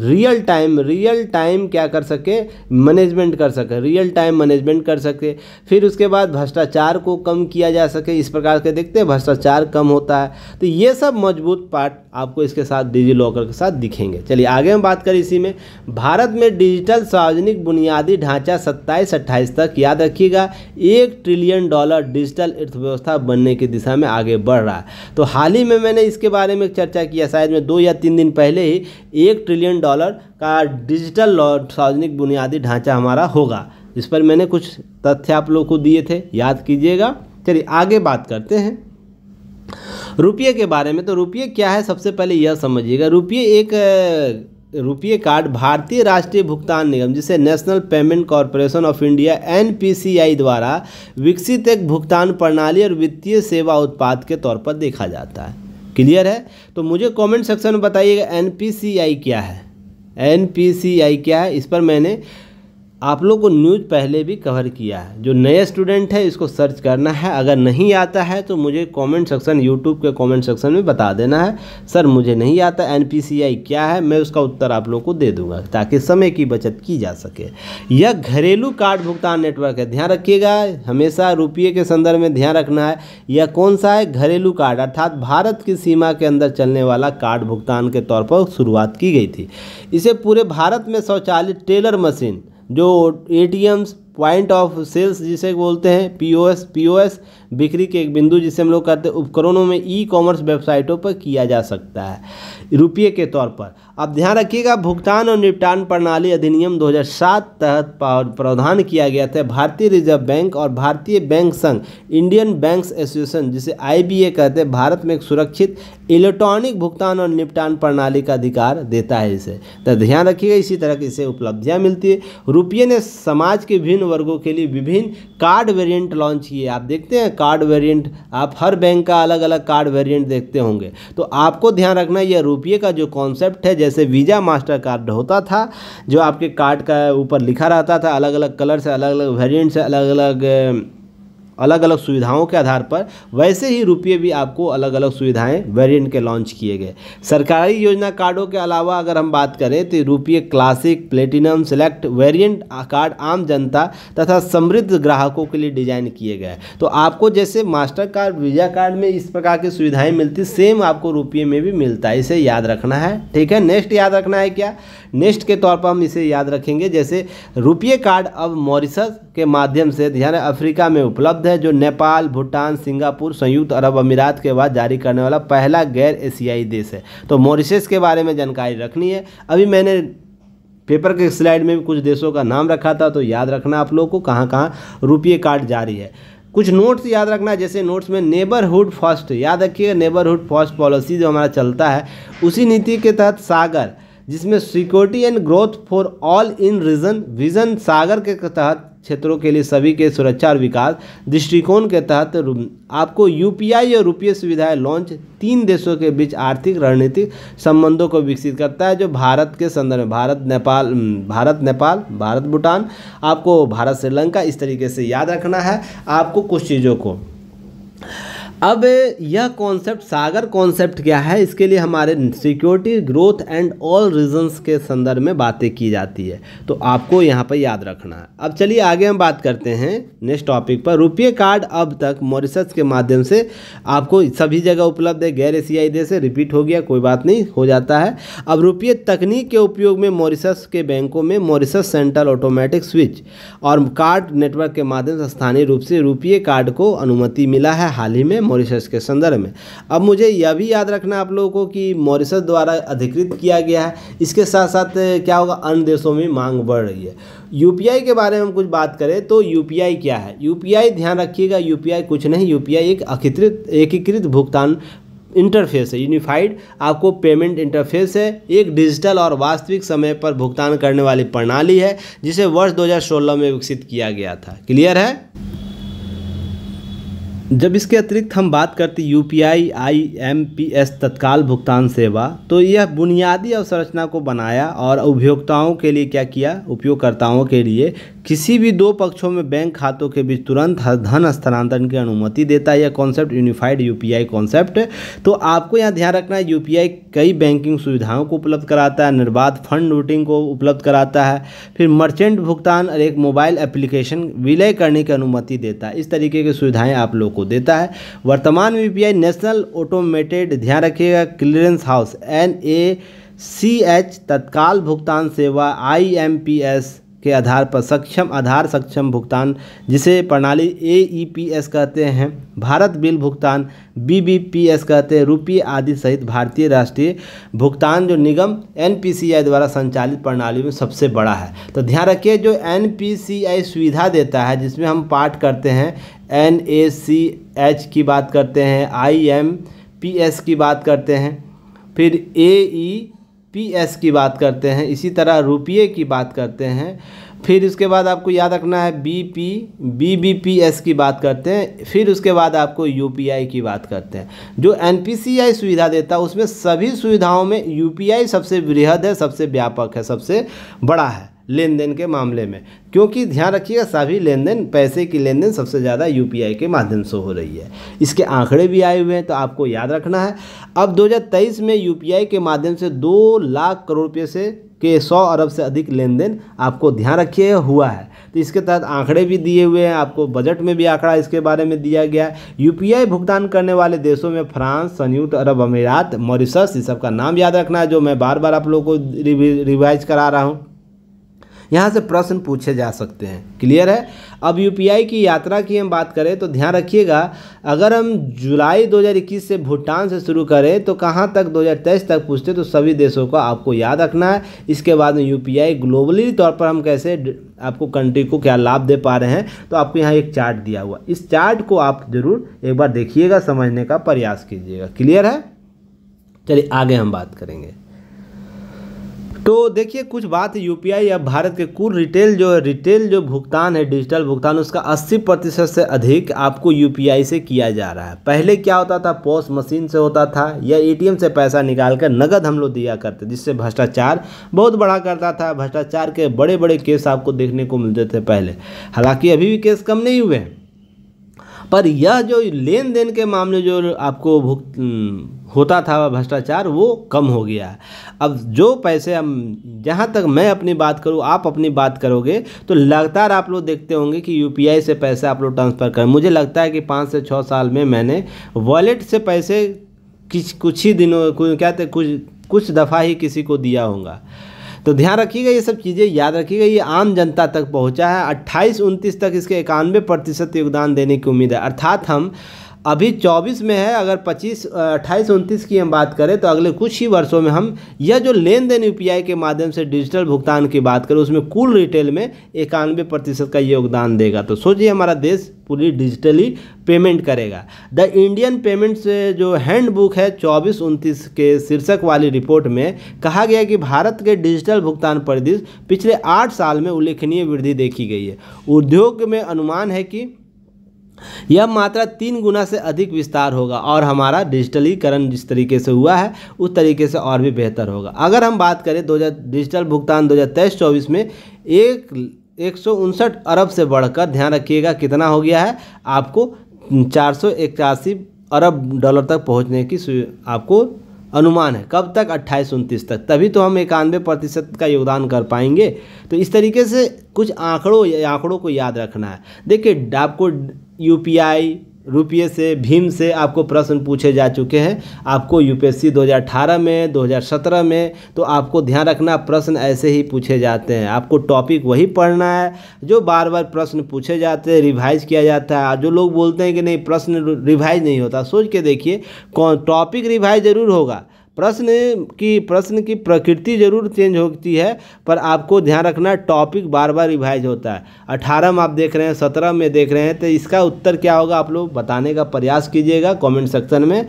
रियल टाइम रियल टाइम क्या कर सके मैनेजमेंट कर सके रियल टाइम मैनेजमेंट कर सके फिर उसके बाद भ्रष्टाचार को कम किया जा सके इस प्रकार के देखते हैं भ्रष्टाचार कम होता है तो ये सब मजबूत पार्ट आपको इसके साथ डिजी लॉकर के साथ दिखेंगे चलिए आगे हम बात करें इसी में भारत में डिजिटल सार्वजनिक बुनियादी ढांचा सत्ताईस अट्ठाईस तक याद रखिएगा एक ट्रिलियन डॉलर डिजिटल अर्थव्यवस्था बनने की दिशा में आगे बढ़ रहा है तो हाल ही में मैंने इसके बारे में चर्चा किया शायद में दो या तीन दिन पहले ही एक ट्रिलियन डॉलर का डिजिटल सार्वजनिक बुनियादी ढांचा हमारा होगा इस पर मैंने कुछ तथ्य आप लोग को दिए थे याद कीजिएगा चलिए आगे बात करते हैं रुपये के बारे में तो रुपये क्या है सबसे पहले यह समझिएगा रुपये एक रुपये कार्ड भारतीय राष्ट्रीय भुगतान निगम जिसे national payment corporation of India N द्वारा विकसित एक भुगतान प्रणाली और वित्तीय सेवा उत्पाद के तौर पर देखा जाता है क्लियर है तो मुझे कमेंट सेक्शन में बताइएगा एन क्या है एन क्या है इस पर मैंने आप लोग को न्यूज़ पहले भी कवर किया है जो नए स्टूडेंट है इसको सर्च करना है अगर नहीं आता है तो मुझे कमेंट सेक्शन यूट्यूब के कमेंट सेक्शन में बता देना है सर मुझे नहीं आता एनपीसीआई क्या है मैं उसका उत्तर आप लोगों को दे दूंगा ताकि समय की बचत की जा सके यह घरेलू कार्ड भुगतान नेटवर्क है ध्यान रखिएगा हमेशा रुपये के संदर्भ में ध्यान रखना है यह कौन सा है घरेलू कार्ड अर्थात भारत की सीमा के अंदर चलने वाला कार्ड भुगतान के तौर पर शुरुआत की गई थी इसे पूरे भारत में स्वचालित टेलर मशीन जो A T Ms point of sales जिसे बोलते हैं पीओएस पीओएस बिक्री के एक बिंदु जिसे हम लोग कहते हैं उपकरणों में ई कॉमर्स वेबसाइटों पर किया जा सकता है रुपये के तौर पर आप ध्यान रखिएगा भुगतान और निपटान प्रणाली अधिनियम 2007 तहत प्रावधान किया गया था भारतीय रिजर्व बैंक और भारतीय बैंक संघ इंडियन बैंक्स एसोसिएशन जिसे आईबीए कहते हैं भारत में एक सुरक्षित इलेक्ट्रॉनिक भुगतान और निपटान प्रणाली का अधिकार देता है इसे तो ध्यान रखिएगा इसी तरह की इसे उपलब्धियाँ मिलती है रुपये ने समाज के विभिन्न वर्गों के लिए विभिन्न कार्ड वेरियंट लॉन्च किए आप देखते हैं कार्ड वेरियंट आप हर बैंक का अलग अलग कार्ड वेरियंट देखते होंगे तो आपको ध्यान रखना यह रुपये का जो कॉन्सेप्ट है जैसे वीज़ा मास्टर कार्ड होता था जो आपके कार्ड का ऊपर लिखा रहता था अलग अलग कलर से अलग अलग वेरियंट से अलग अलग अलग अलग सुविधाओं के आधार पर वैसे ही रुपये भी आपको अलग अलग सुविधाएं वेरिएंट के लॉन्च किए गए सरकारी योजना कार्डों के अलावा अगर हम बात करें तो RuPay classic platinum select variant card आम जनता तथा समृद्ध ग्राहकों के लिए डिजाइन किए गए तो आपको जैसे मास्टर कार्ड वीज़ा कार्ड में इस प्रकार की सुविधाएँ मिलती सेम आपको रुपये में भी मिलता है इसे याद रखना है ठीक है नेक्स्ट याद रखना है क्या नेक्स्ट के तौर पर हम इसे याद रखेंगे जैसे रुपये कार्ड अब मॉरिसस के माध्यम से ध्यान अफ्रीका में उपलब्ध शब्द है जो नेपाल भूटान सिंगापुर संयुक्त अरब अमीरात के बाद जारी करने वाला पहला गैर एशियाई देश है तो मॉरिशस के बारे में जानकारी रखनी है अभी मैंने पेपर के स्लाइड में भी कुछ देशों का नाम रखा था तो याद रखना आप लोगों को कहाँ कहाँ रुपये कार्ड जारी है कुछ नोट्स याद रखना जैसे नोट्स में नेबरहुड फर्स्ट याद रखिएगा नेबरहुड फर्स्ट पॉलिसी जो हमारा चलता है उसी नीति के तहत सागर जिसमें security and growth for all in region vision Sagar के तहत क्षेत्रों के लिए सभी के सुरक्षा और विकास दृष्टिकोण के तहत आपको यूपीआई और रुपये सुविधाएं लॉन्च तीन देशों के बीच आर्थिक रणनीतिक संबंधों को विकसित करता है जो भारत के संदर्भ में भारत नेपाल भारत नेपाल भारत भूटान आपको भारत श्रीलंका इस तरीके से याद रखना है आपको कुछ चीज़ों को अब यह कॉन्सेप्ट सागर कॉन्सेप्ट क्या है इसके लिए हमारे security growth and all regions के संदर्भ में बातें की जाती है तो आपको यहाँ पर याद रखना है अब चलिए आगे हम बात करते हैं नेक्स्ट टॉपिक पर रुपये कार्ड अब तक मॉरिसस के माध्यम से आपको सभी जगह उपलब्ध है गैर एशियाई देश से रिपीट हो गया कोई बात नहीं हो जाता है अब रुपये तकनीक के उपयोग में मॉरिसस के बैंकों में मॉरिसस सेंट्रल ऑटोमेटिक स्विच और कार्ड नेटवर्क के माध्यम से स्थानीय रूप से रुपये कार्ड को अनुमति मिला है हाल ही में मॉरिशस के संदर्भ में अब मुझे यह भी याद रखना आप लोगों को कि मॉरिशस द्वारा अधिकृत किया गया है इसके साथ साथ क्या होगा अन्य देशों में मांग बढ़ रही है यूपीआई के बारे में हम कुछ बात करें तो यूपीआई क्या है यूपीआई ध्यान रखिएगा यूपीआई कुछ नहीं यूपीआई एक अखित्रित एकीकृत भुगतान इंटरफेस है यूनिफाइड आपको पेमेंट इंटरफेस है एक डिजिटल और वास्तविक समय पर भुगतान करने वाली प्रणाली है जिसे वर्ष 2016 में विकसित किया गया था क्लियर है जब इसके अतिरिक्त हम बात करते U P I I M P S तत्काल भुगतान सेवा तो यह बुनियादी अवसंरचना को बनाया और उपभोक्ताओं के लिए क्या किया उपयोगकर्ताओं के लिए किसी भी दो पक्षों में बैंक खातों के बीच तुरंत धन हस्तांतरण की अनुमति देता है यह concept unified U P I concept तो आपको यहाँ ध्यान रखना है यू पी आई कई बैंकिंग सुविधाओं को उपलब्ध कराता है निर्बाध फंड रूटिंग को उपलब्ध कराता है फिर मर्चेंट भुगतान और एक मोबाइल एप्लीकेशन विलय करने की अनुमति देता है इस तरीके की सुविधाएँ आप लोग को देता है वर्तमान में यूपीआई नेशनल ऑटोमेटेड ध्यान रखिएगा clearance house N A C H तत्काल भुगतान सेवा आई एम पी एस के आधार पर सक्षम आधार सक्षम भुगतान जिसे प्रणाली ए ई पी एस कहते हैं भारत बिल भुगतान बी बी पी एस कहते हैं रुपये आदि सहित भारतीय राष्ट्रीय भुगतान जो निगम एन पी सी आई द्वारा संचालित प्रणाली में सबसे बड़ा है तो ध्यान रखिए जो एन पी सी आई सुविधा देता है जिसमें हम पाठ करते हैं एन ए सी एच की बात करते हैं आई एम पी एस की बात करते हैं फिर ए ई पी एस की बात करते हैं इसी तरह रुपये की बात करते हैं फिर उसके बाद आपको याद रखना है B P B B P S की बात करते हैं फिर उसके बाद आपको यू पी आई की बात करते हैं जो एन पी सी आई सुविधा देता है उसमें सभी सुविधाओं में यू पी आई सबसे वृहद है सबसे व्यापक है सबसे बड़ा है लेन देन के मामले में क्योंकि ध्यान रखिएगा सभी लेन देन पैसे की लेन देन सबसे ज़्यादा यू के माध्यम से हो रही है इसके आंकड़े भी आए हुए हैं तो आपको याद रखना है अब 2023 में यू के माध्यम से दो लाख करोड़ रुपये से के सौ अरब से अधिक लेन देन आपको ध्यान रखिए हुआ है तो इसके तहत आंकड़े भी दिए हुए हैं आपको बजट में भी आंकड़ा इसके बारे में दिया गया है यू भुगतान करने वाले देशों में फ्रांस संयुक्त अरब अमीरात मॉरिशस इस सब का नाम याद रखना है जो मैं बार बार आप लोगों को रिवाइज करा रहा हूँ यहाँ से प्रश्न पूछे जा सकते हैं क्लियर है अब यूपीआई की यात्रा की हम बात करें तो ध्यान रखिएगा अगर हम जुलाई 2021 से भूटान से शुरू करें तो कहाँ तक 2023 तक पूछते तो सभी देशों को आपको याद रखना है इसके बाद में यूपीआई ग्लोबली तौर पर हम कैसे आपको कंट्री को क्या लाभ दे पा रहे हैं तो आपको यहाँ एक चार्ट दिया हुआ इस चार्ट को आप ज़रूर एक बार देखिएगा समझने का प्रयास कीजिएगा क्लियर है चलिए आगे हम बात करेंगे तो देखिए कुछ बात है यूपीआई अब भारत के कुल रिटेल जो है रिटेल जो भुगतान है डिजिटल भुगतान उसका 80 प्रतिशत से अधिक आपको यूपीआई से किया जा रहा है पहले क्या होता था पॉस मशीन से होता था या एटीएम से पैसा निकाल कर नगद हम लोग दिया करते जिससे भ्रष्टाचार बहुत बड़ा करता था भ्रष्टाचार के बड़े बड़े केस आपको देखने को मिलते थे पहले हालाँकि अभी भी केस कम नहीं हुए पर यह जो लेन देन के मामले जो आपको होता था भ्रष्टाचार वो कम हो गया है अब जो पैसे हम जहाँ तक मैं अपनी बात करूँ आप अपनी बात करोगे तो लगातार आप लोग देखते होंगे कि यू से पैसा आप लोग ट्रांसफ़र करें मुझे लगता है कि पाँच से छः साल में मैंने वॉलेट से पैसे किस कुछ ही दिनों कुछ क्या थे कुछ कुछ दफ़ा ही किसी को दिया होगा तो ध्यान रखिएगा ये सब चीज़ें याद रखिएगा ये आम जनता तक पहुंचा है 28 29 तक इसके इक्यानवे प्रतिशत योगदान देने की उम्मीद है अर्थात हम अभी 24 में है अगर 25 अट्ठाईस उनतीस की हम बात करें तो अगले कुछ ही वर्षों में हम यह जो लेन देन यू के माध्यम से डिजिटल भुगतान की बात करें उसमें कुल रिटेल में इक्यानवे प्रतिशत का योगदान देगा तो सोचिए हमारा देश पूरी डिजिटली पेमेंट करेगा द इंडियन पेमेंट्स जो हैंड बुक है चौबीस उनतीस के शीर्षक वाली रिपोर्ट में कहा गया कि भारत के डिजिटल भुगतान परिदृश्य पिछले आठ साल में उल्लेखनीय वृद्धि देखी गई है उद्योग में अनुमान है कि यह मात्रा तीन गुना से अधिक विस्तार होगा और हमारा डिजिटलीकरण जिस तरीके से हुआ है उस तरीके से और भी बेहतर होगा अगर हम बात करें दो डिजिटल भुगतान दो हज़ार में एक एक अरब से बढ़कर ध्यान रखिएगा कितना हो गया है आपको चार अरब डॉलर तक पहुंचने की आपको अनुमान है कब तक अट्ठाईस उनतीस तक तभी तो हम इक्यानवे प्रतिशत का योगदान कर पाएंगे तो इस तरीके से कुछ आंकड़ों आंकड़ों को याद रखना है देखिए आपको यूपीआई रुपये से भीम से आपको प्रश्न पूछे जा चुके हैं आपको यूपीएससी 2018 में 2017 में तो आपको ध्यान रखना प्रश्न ऐसे ही पूछे जाते हैं आपको टॉपिक वही पढ़ना है जो बार बार प्रश्न पूछे जाते हैं रिवाइज किया जाता है जो लोग बोलते हैं कि नहीं प्रश्न रिवाइज नहीं होता सोच के देखिए कौन टॉपिक रिवाइज ज़रूर होगा प्रश्न की प्रश्न की प्रकृति जरूर चेंज होती है पर आपको ध्यान रखना टॉपिक बार बार रिवाइज होता है अठारह में आप देख रहे हैं सत्रह में देख रहे हैं तो इसका उत्तर क्या होगा आप लोग बताने का प्रयास कीजिएगा कमेंट सेक्शन में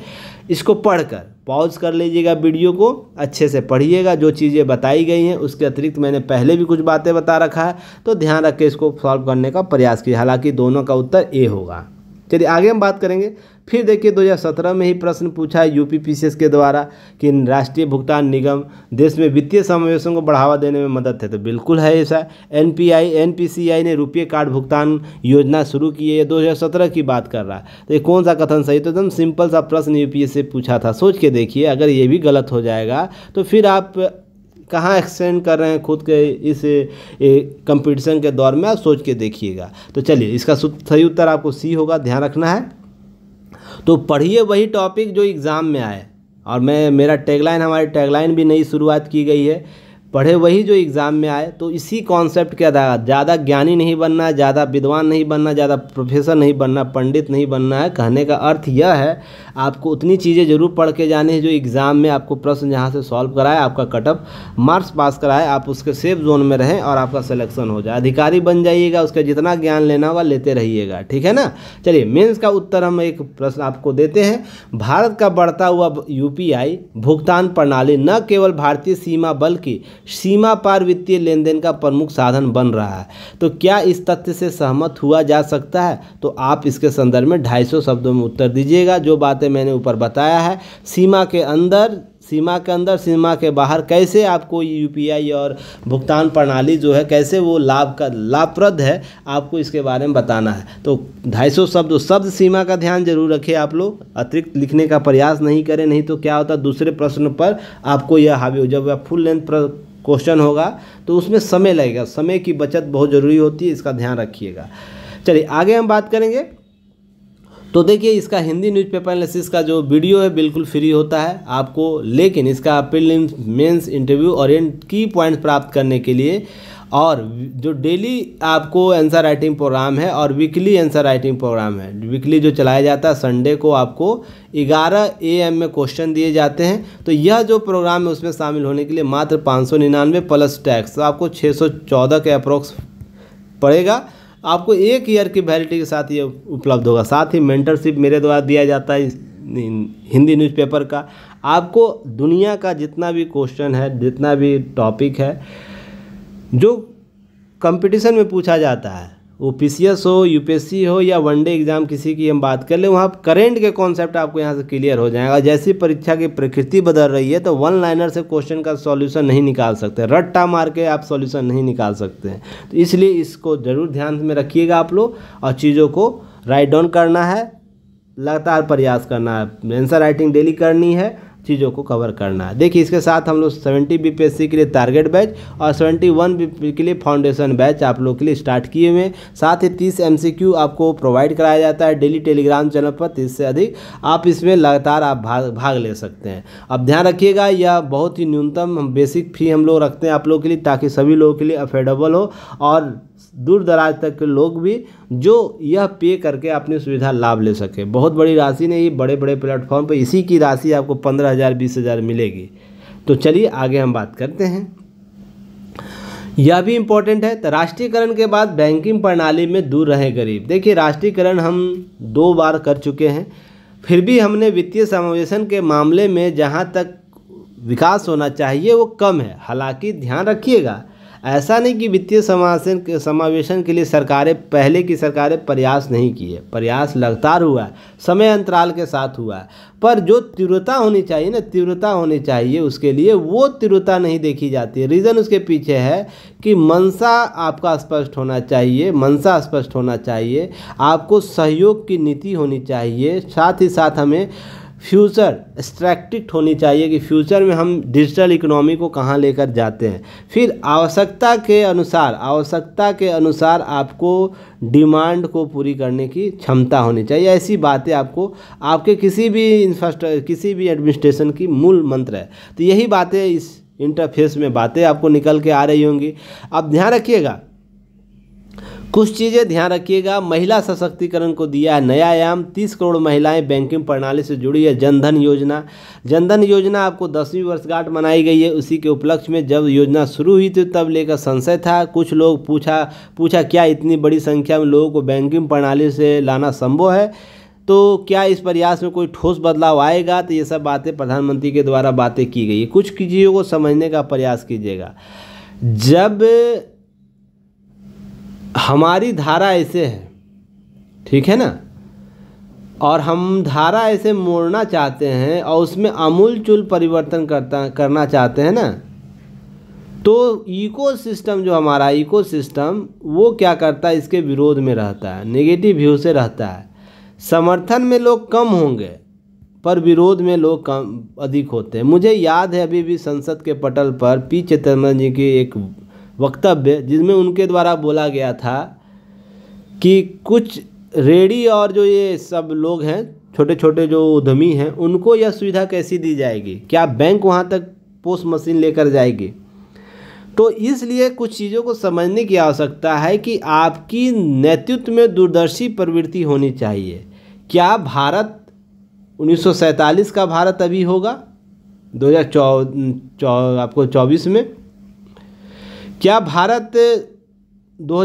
इसको पढ़कर पॉज कर लीजिएगा वीडियो को अच्छे से पढ़िएगा जो चीज़ें बताई गई हैं उसके अतिरिक्त मैंने पहले भी कुछ बातें बता रखा है तो ध्यान रख के इसको सॉल्व करने का प्रयास किया हालाँकि दोनों का उत्तर ए होगा चलिए आगे हम बात करेंगे फिर देखिए 2017 में ही प्रश्न पूछा है यूपी के द्वारा कि राष्ट्रीय भुगतान निगम देश में वित्तीय समावेशों को बढ़ावा देने में मदद है तो बिल्कुल है ऐसा एनपीआई एनपीसीआई ने रुपये कार्ड भुगतान योजना शुरू की है दो 2017 की बात कर रहा है तो ये कौन सा कथन सही तो एकदम सिंपल सा प्रश्न यू से पूछा था सोच के देखिए अगर ये भी गलत हो जाएगा तो फिर आप कहाँ एक्सटेंड कर रहे हैं खुद के इस कंपटीशन के दौर में आप सोच के देखिएगा तो चलिए इसका सही उत्तर आपको सी होगा ध्यान रखना है तो पढ़िए वही टॉपिक जो एग्ज़ाम में आए और मैं मेरा टैगलाइन हमारी टैगलाइन भी नई शुरुआत की गई है पढ़े वही जो एग्ज़ाम में आए तो इसी कॉन्सेप्ट के आधार ज़्यादा ज्ञानी नहीं बनना है ज़्यादा विद्वान नहीं बनना ज़्यादा प्रोफेसर नहीं बनना पंडित नहीं बनना है कहने का अर्थ यह है आपको उतनी चीज़ें ज़रूर पढ़ के जाने हैं जो एग्ज़ाम में आपको प्रश्न जहाँ से सॉल्व कराए आपका कटअप मार्क्स पास कराए आप उसके सेफ जोन में रहें और आपका सिलेक्शन हो जाए अधिकारी बन जाइएगा उसका जितना ज्ञान लेना होगा लेते रहिएगा ठीक है ना चलिए मेन्स का उत्तर हम एक प्रश्न आपको देते हैं भारत का बढ़ता हुआ यू भुगतान प्रणाली न केवल भारतीय सीमा बल्कि सीमा पार वित्तीय लेन देन का प्रमुख साधन बन रहा है तो क्या इस तथ्य से सहमत हुआ जा सकता है तो आप इसके संदर्भ में 250 शब्दों में उत्तर दीजिएगा जो बातें मैंने ऊपर बताया है सीमा के अंदर सीमा के अंदर सीमा के बाहर कैसे आपको यूपीआई और भुगतान प्रणाली जो है कैसे वो लाभ का लाभप्रद है आपको इसके बारे में बताना है तो ढाई सौ शब्द शब्द सीमा का ध्यान जरूर रखें आप लोग अतिरिक्त लिखने का प्रयास नहीं करें नहीं तो क्या होता दूसरे प्रश्न पर आपको यह हावी हो जब फुल लेंथ क्वेश्चन होगा तो उसमें समय लगेगा समय की बचत बहुत ज़रूरी होती है इसका ध्यान रखिएगा चलिए आगे हम बात करेंगे तो देखिए इसका हिंदी न्यूज़पेपर एनालिसिस का जो वीडियो है बिल्कुल फ्री होता है आपको लेकिन इसका प्रिलिम्स मेंस इंटरव्यू और इन की पॉइंट्स प्राप्त करने के लिए और जो डेली आपको आंसर राइटिंग प्रोग्राम है और वीकली आंसर राइटिंग प्रोग्राम है वीकली जो चलाया जाता है संडे को आपको 11 एएम में क्वेश्चन दिए जाते हैं तो यह जो प्रोग्राम है उसमें शामिल होने के लिए मात्र पाँच सौ निन्यानवे प्लस टैक्स तो आपको छः सौ चौदह के अप्रोक्स पड़ेगा आपको एक ईयर की वैलिटी के साथ ये उपलब्ध होगा साथ ही मेंटरशिप मेरे द्वारा दिया जाता है हिंदी न्यूज़पेपर का आपको दुनिया का जितना भी क्वेश्चन है जितना भी टॉपिक है जो कंपटीशन में पूछा जाता है वो पी हो यूपीएससी हो या वनडे एग्ज़ाम किसी की हम बात कर ले वहाँ करेंट के कॉन्सेप्ट आपको यहाँ से क्लियर हो जाएगा जैसी परीक्षा की प्रकृति बदल रही है तो वन लाइनर से क्वेश्चन का सॉल्यूशन नहीं निकाल सकते रट्टा मार के आप सॉल्यूशन नहीं निकाल सकते हैं तो इसलिए इसको ज़रूर ध्यान में रखिएगा आप लोग और चीज़ों को राइट डाउन करना है लगातार प्रयास करना है आंसर राइटिंग डेली करनी है चीज़ों को कवर करना है देखिए इसके साथ हम लोग सेवेंटी बी के लिए टारगेट बैच और सेवेंटी वन के लिए फाउंडेशन बैच आप लोग के लिए स्टार्ट किए हुए हैं साथ ही तीस एम आपको प्रोवाइड कराया जाता है डेली टेलीग्राम चैनल पर तीस से अधिक आप इसमें लगातार आप भाग भाग ले सकते हैं अब ध्यान रखिएगा यह बहुत ही न्यूनतम बेसिक फ़ी हम लोग रखते हैं आप लोग के लिए ताकि सभी लोगों के लिए अफोर्डेबल हो और दूर दराज तक के लोग भी जो यह पे करके अपनी सुविधा लाभ ले सके बहुत बड़ी राशि नहीं बड़े बड़े प्लेटफॉर्म पर इसी की राशि आपको पंद्रह हज़ार बीस हज़ार मिलेगी तो चलिए आगे हम बात करते हैं यह भी इम्पोर्टेंट है तो राष्ट्रीयकरण के बाद बैंकिंग प्रणाली में दूर रहें गरीब देखिए राष्ट्रीयकरण हम दो बार कर चुके हैं फिर भी हमने वित्तीय समावेशन के मामले में जहाँ तक विकास होना चाहिए वो कम है हालांकि ध्यान रखिएगा ऐसा नहीं कि वित्तीय समावेशन समावेशन के लिए सरकारें पहले की सरकारें प्रयास नहीं किए प्रयास लगातार हुआ है समय अंतराल के साथ हुआ है पर जो तीव्रता होनी चाहिए ना तीव्रता होनी चाहिए उसके लिए वो तीव्रता नहीं देखी जाती है रीज़न उसके पीछे है कि मनसा आपका स्पष्ट होना चाहिए मनसा स्पष्ट होना चाहिए आपको सहयोग की नीति होनी चाहिए साथ ही साथ हमें फ्यूचर स्ट्रैक्टिक्ट होनी चाहिए कि फ्यूचर में हम डिजिटल इकोनॉमी को कहाँ लेकर जाते हैं फिर आवश्यकता के अनुसार आवश्यकता के अनुसार आपको डिमांड को पूरी करने की क्षमता होनी चाहिए ऐसी बातें आपको आपके किसी भी इंफ्रास्ट्रक्चर किसी भी एडमिनिस्ट्रेशन की मूल मंत्र है तो यही बातें इस इंटरफेस में बातें आपको निकल के आ रही होंगी अब ध्यान रखिएगा कुछ चीज़ें ध्यान रखिएगा महिला सशक्तिकरण को दिया है नया आयाम तीस करोड़ महिलाएं बैंकिंग प्रणाली से जुड़ी है जनधन योजना जनधन योजना आपको दसवीं वर्षगांठ मनाई गई है उसी के उपलक्ष्य में जब योजना शुरू हुई थी तब लेकर संशय था कुछ लोग पूछा पूछा क्या इतनी बड़ी संख्या में लोगों को बैंकिंग प्रणाली से लाना संभव है तो क्या इस प्रयास में कोई ठोस बदलाव आएगा तो ये सब बातें प्रधानमंत्री के द्वारा बातें की गई है कुछ चीज़ों को समझने का प्रयास कीजिएगा जब हमारी धारा ऐसे है ठीक है ना और हम धारा ऐसे मोड़ना चाहते हैं और उसमें अमूल चूल परिवर्तन करता करना चाहते हैं ना तो इकोसिस्टम जो हमारा इकोसिस्टम वो क्या करता है इसके विरोध में रहता है नेगेटिव व्यू से रहता है समर्थन में लोग कम होंगे पर विरोध में लोग कम अधिक होते हैं मुझे याद है अभी भी संसद के पटल पर पी चिदम्बरम जी की एक वक्तव्य जिसमें उनके द्वारा बोला गया था कि कुछ रेडी और जो ये सब लोग हैं छोटे छोटे जो उद्यमी हैं उनको यह सुविधा कैसी दी जाएगी क्या बैंक वहाँ तक पोस्ट मशीन लेकर जाएगी तो इसलिए कुछ चीज़ों को समझने की आवश्यकता है कि आपकी नेतृत्व में दूरदर्शी प्रवृत्ति होनी चाहिए क्या भारत 1947 का भारत अभी होगा दो हज़ार चौ, चौ, आपको चौबीस में क्या भारत दो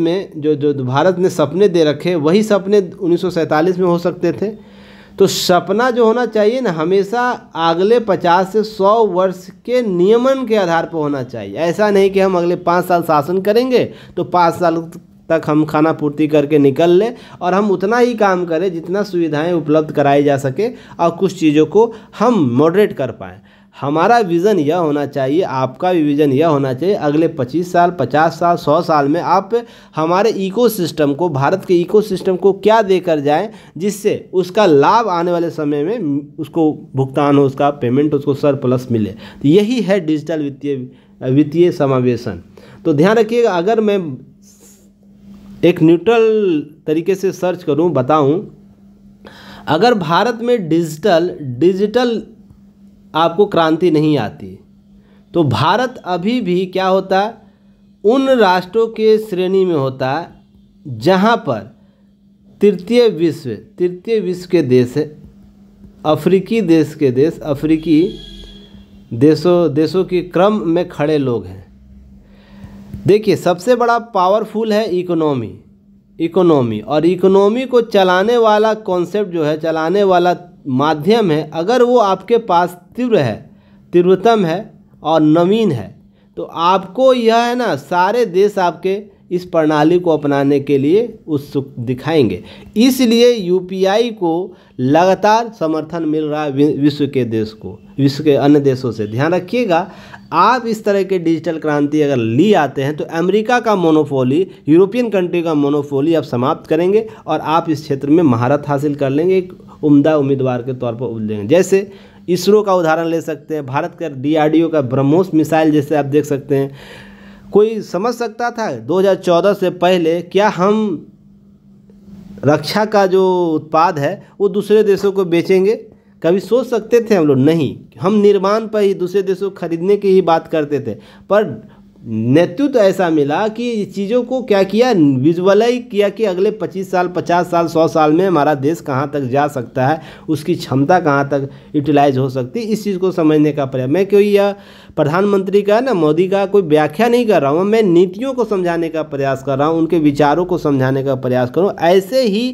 में जो जो भारत ने सपने दे रखे वही सपने उन्नीस में हो सकते थे तो सपना जो होना चाहिए ना हमेशा अगले 50 से 100 वर्ष के नियमन के आधार पर होना चाहिए ऐसा नहीं कि हम अगले पाँच साल शासन करेंगे तो पाँच साल तक हम खाना पूर्ति करके निकल लें और हम उतना ही काम करें जितना सुविधाएं उपलब्ध कराई जा सके और कुछ चीज़ों को हम मॉडरेट कर पाएँ हमारा विज़न यह होना चाहिए आपका भी विज़न यह होना चाहिए अगले 25 साल 50 साल 100 साल में आप हमारे इकोसिस्टम को भारत के इकोसिस्टम को क्या देकर जाएं जिससे उसका लाभ आने वाले समय में उसको भुगतान हो उसका पेमेंट उसको सर प्लस मिले तो यही है डिजिटल वित्तीय वित्तीय समावेशन तो ध्यान रखिएगा अगर मैं एक न्यूट्रल तरीके से सर्च करूँ बताऊँ अगर भारत में डिजिटल डिजिटल आपको क्रांति नहीं आती तो भारत अभी भी क्या होता उन राष्ट्रों के श्रेणी में होता जहाँ पर तृतीय विश्व तृतीय विश्व के देश अफ्रीकी देश के देश अफ्रीकी देशों देशों के क्रम में खड़े लोग हैं देखिए सबसे बड़ा पावरफुल है इकोनॉमी इकोनॉमी और इकोनॉमी को चलाने वाला कॉन्सेप्ट जो है चलाने वाला माध्यम है अगर वो आपके पास तीव्र है तीव्रतम है और नवीन है तो आपको यह है ना सारे देश आपके इस प्रणाली को अपनाने के लिए उत्सुक दिखाएंगे इसलिए यूपीआई को लगातार समर्थन मिल रहा है विश्व के देश को विश्व के अन्य देशों से ध्यान रखिएगा आप इस तरह के डिजिटल क्रांति अगर ली आते हैं तो अमेरिका का मोनोपोली यूरोपियन कंट्री का मोनोपोली आप समाप्त करेंगे और आप इस क्षेत्र में महारत हासिल कर लेंगे उम्दा उम्मीदवार के तौर पर उभरेंगे जैसे इसरो का उदाहरण ले सकते हैं भारत का डीआरडीओ का ब्रह्मोस मिसाइल जैसे आप देख सकते हैं कोई समझ सकता था 2014 से पहले क्या हम रक्षा का जो उत्पाद है वो दूसरे देशों को बेचेंगे कभी सोच सकते थे हम लोग नहीं हम निर्माण पर ही दूसरे देशों को खरीदने की ही बात करते थे पर नेतृत्व तो ऐसा मिला कि चीज़ों को क्या किया विजुअलाइज किया कि अगले 25 साल 50 साल 100 साल में हमारा देश कहाँ तक जा सकता है उसकी क्षमता कहाँ तक यूटिलाइज हो सकती है इस चीज़ को समझने का प्रयास मैं क्यों यह प्रधानमंत्री का ना मोदी का कोई व्याख्या नहीं कर रहा हूँ मैं नीतियों को समझाने का प्रयास कर रहा हूँ उनके विचारों को समझाने का प्रयास करूँ ऐसे ही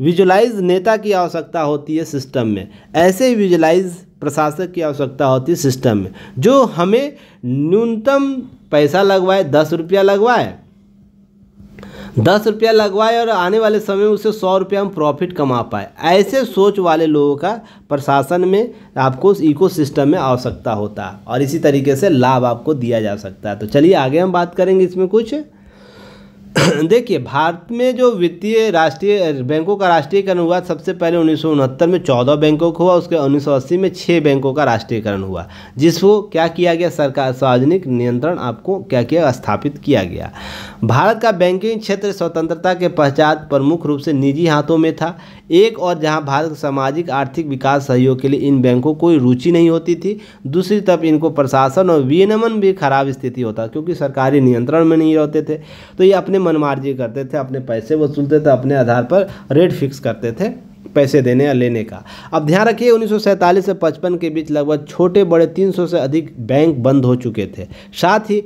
विजुलाइज नेता की आवश्यकता होती है सिस्टम में ऐसे ही विजुलाइज प्रशासक की आवश्यकता होती है सिस्टम में जो हमें न्यूनतम पैसा लगवाए दस रुपया लगवाए दस रुपया लगवाए और आने वाले समय में उसे सौ रुपया हम प्रॉफिट कमा पाए ऐसे सोच वाले लोगों का प्रशासन में आपको इको सिस्टम में आवश्यकता होता है और इसी तरीके से लाभ आपको दिया जा सकता है तो चलिए आगे हम बात करेंगे इसमें कुछ देखिए भारत में जो वित्तीय राष्ट्रीय बैंकों का राष्ट्रीयकरण हुआ सबसे पहले उन्नीस में 14 बैंकों का हुआ उसके 1980 में 6 बैंकों का राष्ट्रीयकरण हुआ जिसको क्या किया गया सरकार सार्वजनिक नियंत्रण आपको क्या किया स्थापित किया गया भारत का बैंकिंग क्षेत्र स्वतंत्रता के पश्चात प्रमुख रूप से निजी हाथों में था एक और जहां भारत सामाजिक आर्थिक विकास सहयोग के लिए इन बैंकों कोई रुचि नहीं होती थी दूसरी तरफ इनको प्रशासन और विनियमन भी खराब स्थिति होता क्योंकि सरकारी नियंत्रण में नहीं रहते थे तो ये अपने मनमार्जी करते थे अपने पैसे वसूलते थे अपने आधार पर रेट फिक्स करते थे पैसे देने या लेने का अब ध्यान रखिए उन्नीस से पचपन के बीच लगभग छोटे बड़े 300 से अधिक बैंक बंद हो चुके थे साथ ही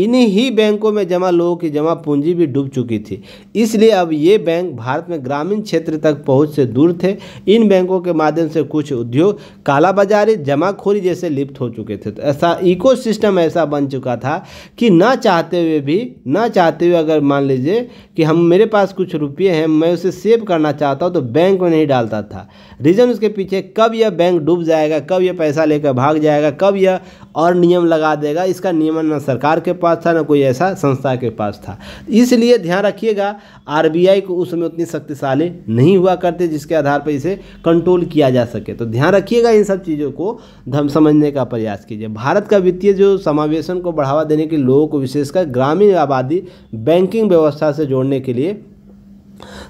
इन्हीं बैंकों में जमा लोगों की जमा पूंजी भी डूब चुकी थी इसलिए अब ये बैंक भारत में ग्रामीण क्षेत्र तक पहुंच से दूर थे इन बैंकों के माध्यम से कुछ उद्योग कालाबाजारी जमाखोरी जैसे लिप्त हो चुके थे तो ऐसा इकोसिस्टम ऐसा बन चुका था कि ना चाहते हुए भी ना चाहते हुए अगर मान लीजिए कि हम मेरे पास कुछ रुपये हैं मैं उसे सेव करना चाहता हूँ तो बैंक में नहीं डालता था रीज़न उसके पीछे कब यह बैंक डूब जाएगा कब यह पैसा लेकर भाग जाएगा कब यह और नियम लगा देगा इसका नियमन न सरकार के पास था ना कोई ऐसा संस्था के पास था इसलिए ध्यान रखिएगा आरबीआई को उस समय उतनी शक्तिशाली नहीं हुआ करते जिसके आधार पर इसे कंट्रोल किया जा सके तो ध्यान रखिएगा इन सब चीज़ों को धम समझने का प्रयास कीजिए भारत का वित्तीय जो समावेशन को बढ़ावा देने के लोगों को विशेषकर ग्रामीण आबादी बैंकिंग व्यवस्था से जोड़ने के लिए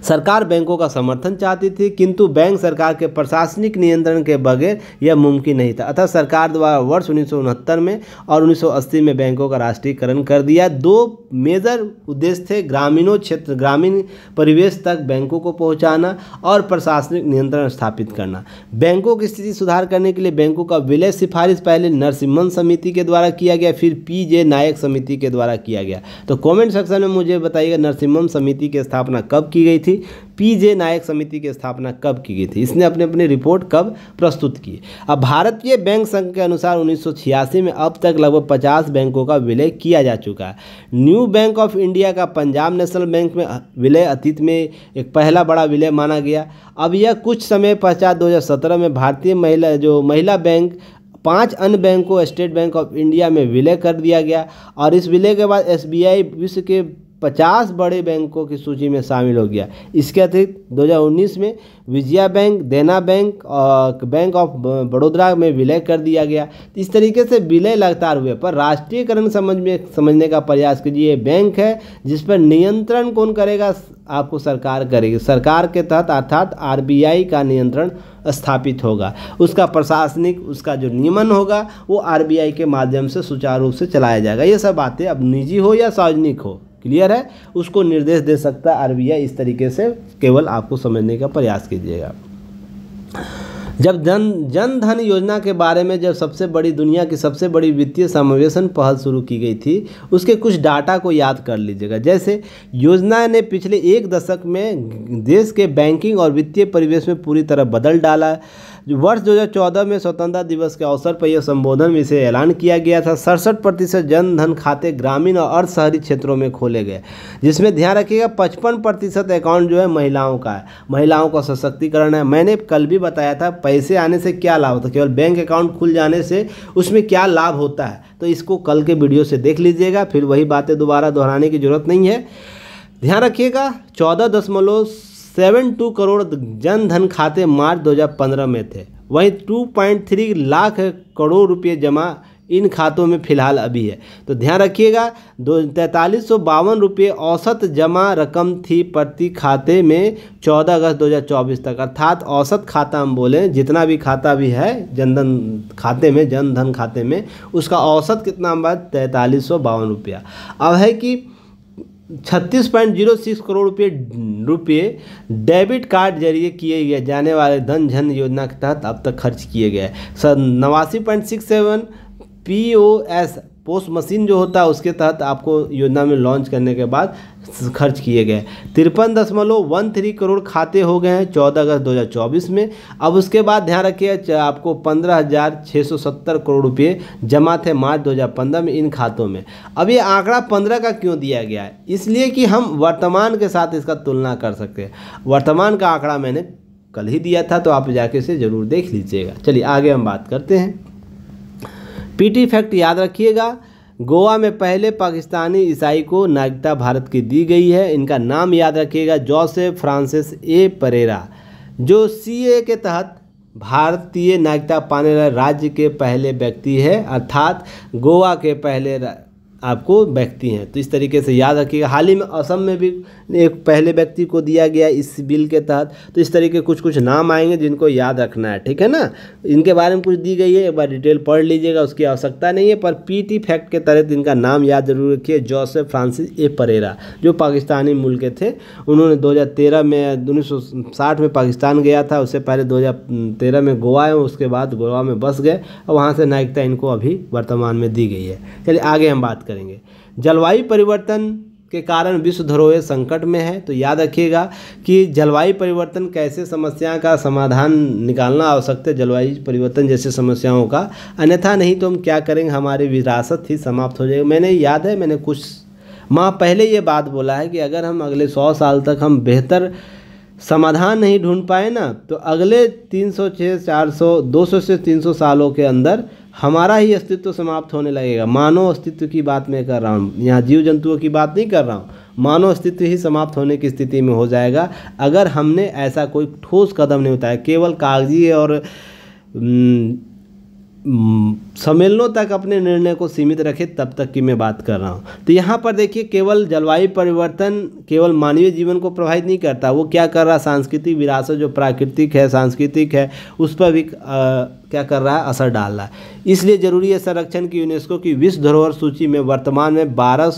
सरकार बैंकों का समर्थन चाहती थी किंतु बैंक सरकार के प्रशासनिक नियंत्रण के बगैर यह मुमकिन नहीं था अतः सरकार द्वारा वर्ष उन्नीस में और 1980 में बैंकों का राष्ट्रीयकरण कर दिया दो मेजर उद्देश्य थे ग्रामीणों क्षेत्र ग्रामीण परिवेश तक बैंकों को पहुंचाना और प्रशासनिक नियंत्रण स्थापित करना बैंकों की स्थिति सुधार करने के लिए बैंकों का विलय सिफारिश पहले नरसिम्हन समिति के द्वारा किया गया फिर पी जे नायक समिति के द्वारा किया गया तो कॉमेंट सेक्शन में मुझे बताइएगा नरसिम्हन समिति की स्थापना कब की की गई थी पीजे नायक समिति की स्थापना कब की गई थी इसने अपने अपने रिपोर्ट कब प्रस्तुत की अब भारतीय बैंक संघ के अनुसार उन्नीस में अब तक लगभग 50 बैंकों का विलय किया जा चुका है न्यू बैंक ऑफ इंडिया का पंजाब नेशनल बैंक में विलय अतीत में एक पहला बड़ा विलय माना गया अब यह कुछ समय पश्चात दो में भारतीय महिला जो महिला बैंक पांच अन्य बैंकों स्टेट बैंक ऑफ इंडिया में विलय कर दिया गया और इस विलय के बाद एसबीआई विश्व के 50 बड़े बैंकों की सूची में शामिल हो गया इसके अतिरिक्त 2019 में विजया बैंक देना बैंक और बैंक ऑफ बड़ोदरा में विलय कर दिया गया इस तरीके से विलय लगातार हुए पर राष्ट्रीयकरण समझ में समझने का प्रयास कीजिए बैंक है जिस पर नियंत्रण कौन करेगा आपको सरकार करेगी सरकार के तहत अर्थात आर का नियंत्रण स्थापित होगा उसका प्रशासनिक उसका जो नियमन होगा वो आर के माध्यम से सुचारू रूप से चलाया जाएगा ये सब बातें अब निजी हो या सार्वजनिक हो क्लियर है उसको निर्देश दे सकता है आरबीआई इस तरीके से केवल आपको समझने का प्रयास कीजिएगा जब जन जन धन योजना के बारे में जब सबसे बड़ी दुनिया की सबसे बड़ी वित्तीय समावेशन पहल शुरू की गई थी उसके कुछ डाटा को याद कर लीजिएगा जैसे योजना ने पिछले एक दशक में देश के बैंकिंग और वित्तीय परिवेश में पूरी तरह बदल डाला वर्ष 2014 में स्वतंत्रता दिवस के अवसर पर यह संबोधन में इसे ऐलान किया गया था सड़सठ प्रतिशत जन धन खाते ग्रामीण और अर्ध शहरी क्षेत्रों में खोले गए जिसमें ध्यान रखिएगा पचपन प्रतिशत अकाउंट जो है महिलाओं का है महिलाओं का सशक्तिकरण है मैंने कल भी बताया था पैसे आने से क्या लाभ होता है केवल बैंक अकाउंट खुल जाने से उसमें क्या लाभ होता है तो इसको कल के वीडियो से देख लीजिएगा फिर वही बातें दोबारा दोहराने की जरूरत नहीं है ध्यान रखिएगा चौदह दशमलव सेवन टू करोड़ जन धन खाते मार्च 2015 में थे वहीं 2.3 लाख करोड़ रुपये जमा इन खातों में फिलहाल अभी है तो ध्यान रखिएगा दो तैंतालीस सौ बावन रुपये औसत जमा रकम थी प्रति खाते में 14 अगस्त 2024 तक अर्थात औसत खाता हम बोलें जितना भी खाता भी है जनधन खाते में जनधन खाते में उसका औसत कितना बात तैंतालीस सौ बावन रुपया अब है कि छत्तीस पॉइंट जीरो सिक्स करोड़ रुपये रुपये डेबिट कार्ड जरिए किए गए जाने वाले धन जन योजना के तहत अब तक खर्च किए गए सर नवासी point six seven P O S post machine जो होता है उसके तहत आपको योजना में लॉन्च करने के बाद खर्च किए गए तिरपन दशमलव वन थ्री करोड़ खाते हो गए हैं चौदह अगस्त 2024 में अब उसके बाद ध्यान रखिए आपको पंद्रह हज़ार छः सौ सत्तर करोड़ रुपये जमा थे मार्च 2015 में इन खातों में अब ये आंकड़ा पंद्रह का क्यों दिया गया है इसलिए कि हम वर्तमान के साथ इसका तुलना कर सकते हैं वर्तमान का आंकड़ा मैंने कल ही दिया था तो आप जाके इसे ज़रूर देख लीजिएगा चलिए आगे हम बात करते हैं पीटी फैक्ट याद रखिएगा गोवा में पहले पाकिस्तानी ईसाई को नागरिकता भारत की दी गई है इनका नाम याद रखिएगा जोसेफ फ्रांसिस ए परेरा जो सीए के तहत भारतीय नागरिकता पाने वाले राज्य के पहले व्यक्ति है अर्थात गोवा के पहले आपको व्यक्ति हैं तो इस तरीके से याद रखिएगा हाल ही में असम में भी एक पहले व्यक्ति को दिया गया इस बिल के तहत तो इस तरीके कुछ कुछ नाम आएंगे जिनको याद रखना है ठीक है ना इनके बारे में कुछ दी गई है एक बार डिटेल पढ़ लीजिएगा उसकी आवश्यकता नहीं है पर पीटी फैक्ट के तहत इनका नाम याद जरूर रखिए जोसेफ फ्रांसिस ए परेरा जो पाकिस्तानी मूल के थे उन्होंने दो में उन्नीस में पाकिस्तान गया था उससे पहले दो में गोवा है उसके बाद गोवा में बस गए और वहाँ से नायकता इनको अभी वर्तमान में दी गई है चलिए आगे हम बात करें करेंगे जलवायु परिवर्तन के कारण विश्व धरोहर संकट में है तो याद रखिएगा कि जलवायु परिवर्तन कैसे समस्या का समाधान निकालना आवश्यक है जलवायु परिवर्तन जैसे समस्याओं का अन्यथा नहीं तो हम क्या करेंगे हमारी विरासत ही समाप्त हो जाएगी मैंने याद है मैंने कुछ माह पहले ये बात बोला है कि अगर हम अगले सौ साल तक हम बेहतर समाधान नहीं ढूंढ पाए ना तो अगले तीन सौ छः चार सौ दो सौ से तीन सौ सालों के अंदर हमारा ही अस्तित्व समाप्त होने लगेगा मानव अस्तित्व की बात मैं कर रहा हूँ यहाँ जीव जंतुओं की बात नहीं कर रहा हूँ मानव अस्तित्व ही समाप्त होने की स्थिति में हो जाएगा अगर हमने ऐसा कोई ठोस कदम नहीं उठाया केवल कागजी और सम्मेलनों तक अपने निर्णय को सीमित रखे तब तक की मैं बात कर रहा हूँ तो यहाँ पर देखिए केवल जलवायु परिवर्तन केवल मानवीय जीवन को प्रभावित नहीं करता वो क्या कर रहा है सांस्कृतिक विरासत जो प्राकृतिक है सांस्कृतिक है उस पर भी आ, क्या कर रहा है असर डाल रहा है इसलिए ज़रूरी है संरक्षण की यूनेस्को की विश्व धरोहर सूची में वर्तमान में बारह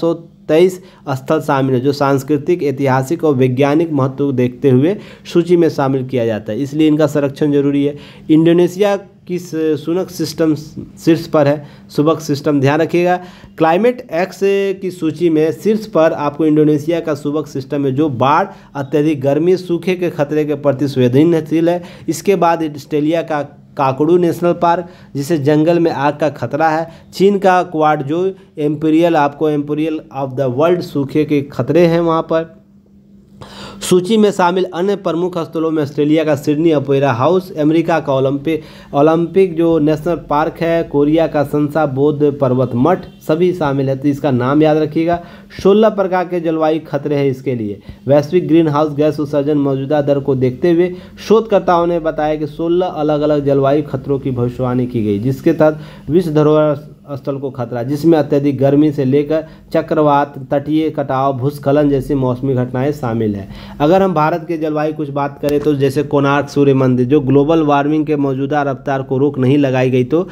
तेईस स्थल शामिल है जो सांस्कृतिक ऐतिहासिक और वैज्ञानिक महत्व को देखते हुए सूची में शामिल किया जाता है इसलिए इनका संरक्षण जरूरी है इंडोनेशिया किस सुनक सिस्टम शीर्ष पर है सुबक सिस्टम ध्यान रखिएगा क्लाइमेट एक्स की सूची में शीर्ष पर आपको इंडोनेशिया का सुबक सिस्टम है जो बाढ़ अत्यधिक गर्मी सूखे के खतरे के प्रति संवेदनशील है इसके बाद ऑस्ट्रेलिया का काकड़ू नेशनल पार्क जिसे जंगल में आग का खतरा है चीन का क्वाड जो एम्पीरियल आपको एम्पीरियल ऑफ द वर्ल्ड सूखे के खतरे हैं वहाँ पर सूची में शामिल अन्य प्रमुख स्थलों में ऑस्ट्रेलिया का सिडनी अपोरा हाउस अमेरिका का ओलंपिक ओलंपिक जो नेशनल पार्क है कोरिया का संसा बौद्ध पर्वत मठ सभी शामिल है तो इसका नाम याद रखिएगा सोलह प्रकार के जलवायु खतरे हैं इसके लिए वैश्विक ग्रीन हाउस गैस उत्सर्जन मौजूदा दर को देखते हुए शोधकर्ताओं ने बताया कि सोलह अलग अलग जलवायु खतरों की भविष्यवाणी की गई जिसके तहत विश्व धरोहर स्थल को खतरा जिसमें अत्यधिक गर्मी से लेकर चक्रवात तटीय कटाव भूस्खलन जैसी मौसमी घटनाएं शामिल है अगर हम भारत के जलवायु कुछ बात करें तो जैसे कोणार्क सूर्य मंदिर जो ग्लोबल वार्मिंग के मौजूदा रफ्तार को रोक नहीं लगाई गई तो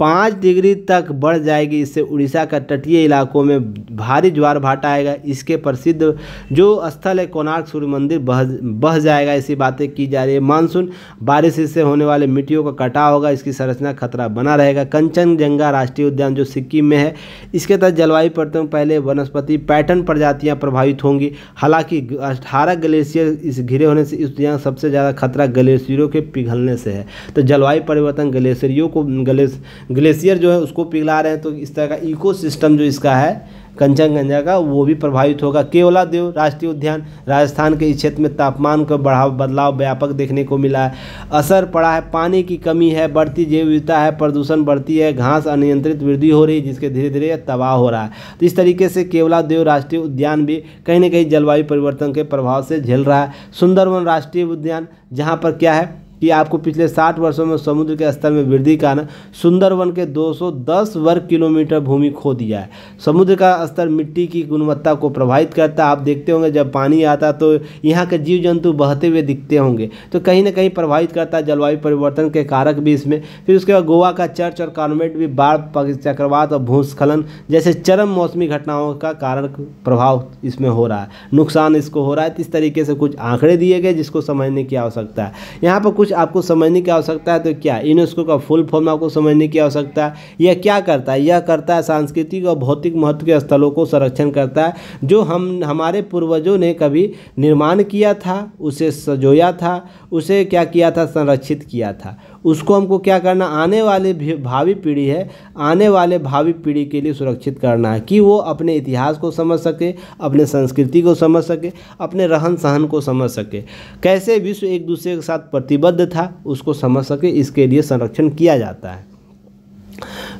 पाँच डिग्री तक बढ़ जाएगी इससे उड़ीसा का तटीय इलाकों में भारी ज्वार भाटा आएगा इसके प्रसिद्ध जो स्थल है कोणार्क सूर्य मंदिर बह बह जाएगा ऐसी बातें की जा रही है मानसून बारिश से होने वाले मिट्टियों का कटाव होगा इसकी संरचना खतरा बना रहेगा कंचनजंगा राष्ट्रीय उद्यान जो सिक्किम में है इसके तहत जलवायु परिवर्तन पहले वनस्पति पैटर्न प्रजातियाँ प्रभावित होंगी हालांकि अठारह ग्लेशियर इस घिरे होने से इस उद्यान सबसे ज़्यादा खतरा ग्लेशियरों के पिघलने से है तो जलवायु परिवर्तन ग्लेशियरों को ग्लेश ग्लेशियर जो है उसको पिघला रहे हैं तो इस तरह का इको जो इसका है कंचनगंजा का वो भी प्रभावित होगा केवला देव राष्ट्रीय उद्यान राजस्थान के इस क्षेत्र में तापमान का बढ़ाव बदलाव व्यापक देखने को मिला है असर पड़ा है पानी की कमी है बढ़ती जैव विविधता है प्रदूषण बढ़ती है घास अनियंत्रित वृद्धि हो रही है जिसके धीरे धीरे तबाह हो रहा है तो इस तरीके से केवला देव राष्ट्रीय उद्यान भी कहीं ना कहीं जलवायु परिवर्तन के प्रभाव से झेल रहा है सुंदरवन राष्ट्रीय उद्यान जहाँ पर क्या है कि आपको पिछले 60 वर्षों में समुद्र के स्तर में वृद्धि कारण सुंदरवन के 210 वर्ग किलोमीटर भूमि खो दिया है समुद्र का स्तर मिट्टी की गुणवत्ता को प्रभावित करता है आप देखते होंगे जब पानी आता तो यहाँ के जीव जंतु बहते हुए दिखते होंगे तो कहीं ना कहीं प्रभावित करता है जलवायु परिवर्तन के कारक भी इसमें फिर उसके बाद गोवा का चर्च और कॉन्वेंट भी बाढ़ चक्रवात और भूस्खलन जैसे चरम मौसमी घटनाओं का कारण प्रभाव इसमें हो रहा है नुकसान इसको हो रहा है इस तरीके से कुछ आंकड़े दिए गए जिसको समझने की आवश्यकता है यहाँ पर कुछ आपको समझने की आवश्यकता है तो क्या यूनेस्को का फुल फॉर्म आपको समझने की आवश्यकता है यह क्या करता है यह करता है सांस्कृतिक और भौतिक महत्व के स्थलों को संरक्षण करता है जो हम हमारे पूर्वजों ने कभी निर्माण किया था उसे सजोया था उसे क्या किया था संरक्षित किया था उसको हमको क्या करना आने वाले भावी पीढ़ी है आने वाले भावी पीढ़ी के लिए सुरक्षित करना है कि वो अपने इतिहास को समझ सके अपने संस्कृति को समझ सके अपने रहन सहन को समझ सके कैसे विश्व एक दूसरे के साथ प्रतिबद्ध था उसको समझ सके इसके लिए संरक्षण किया जाता है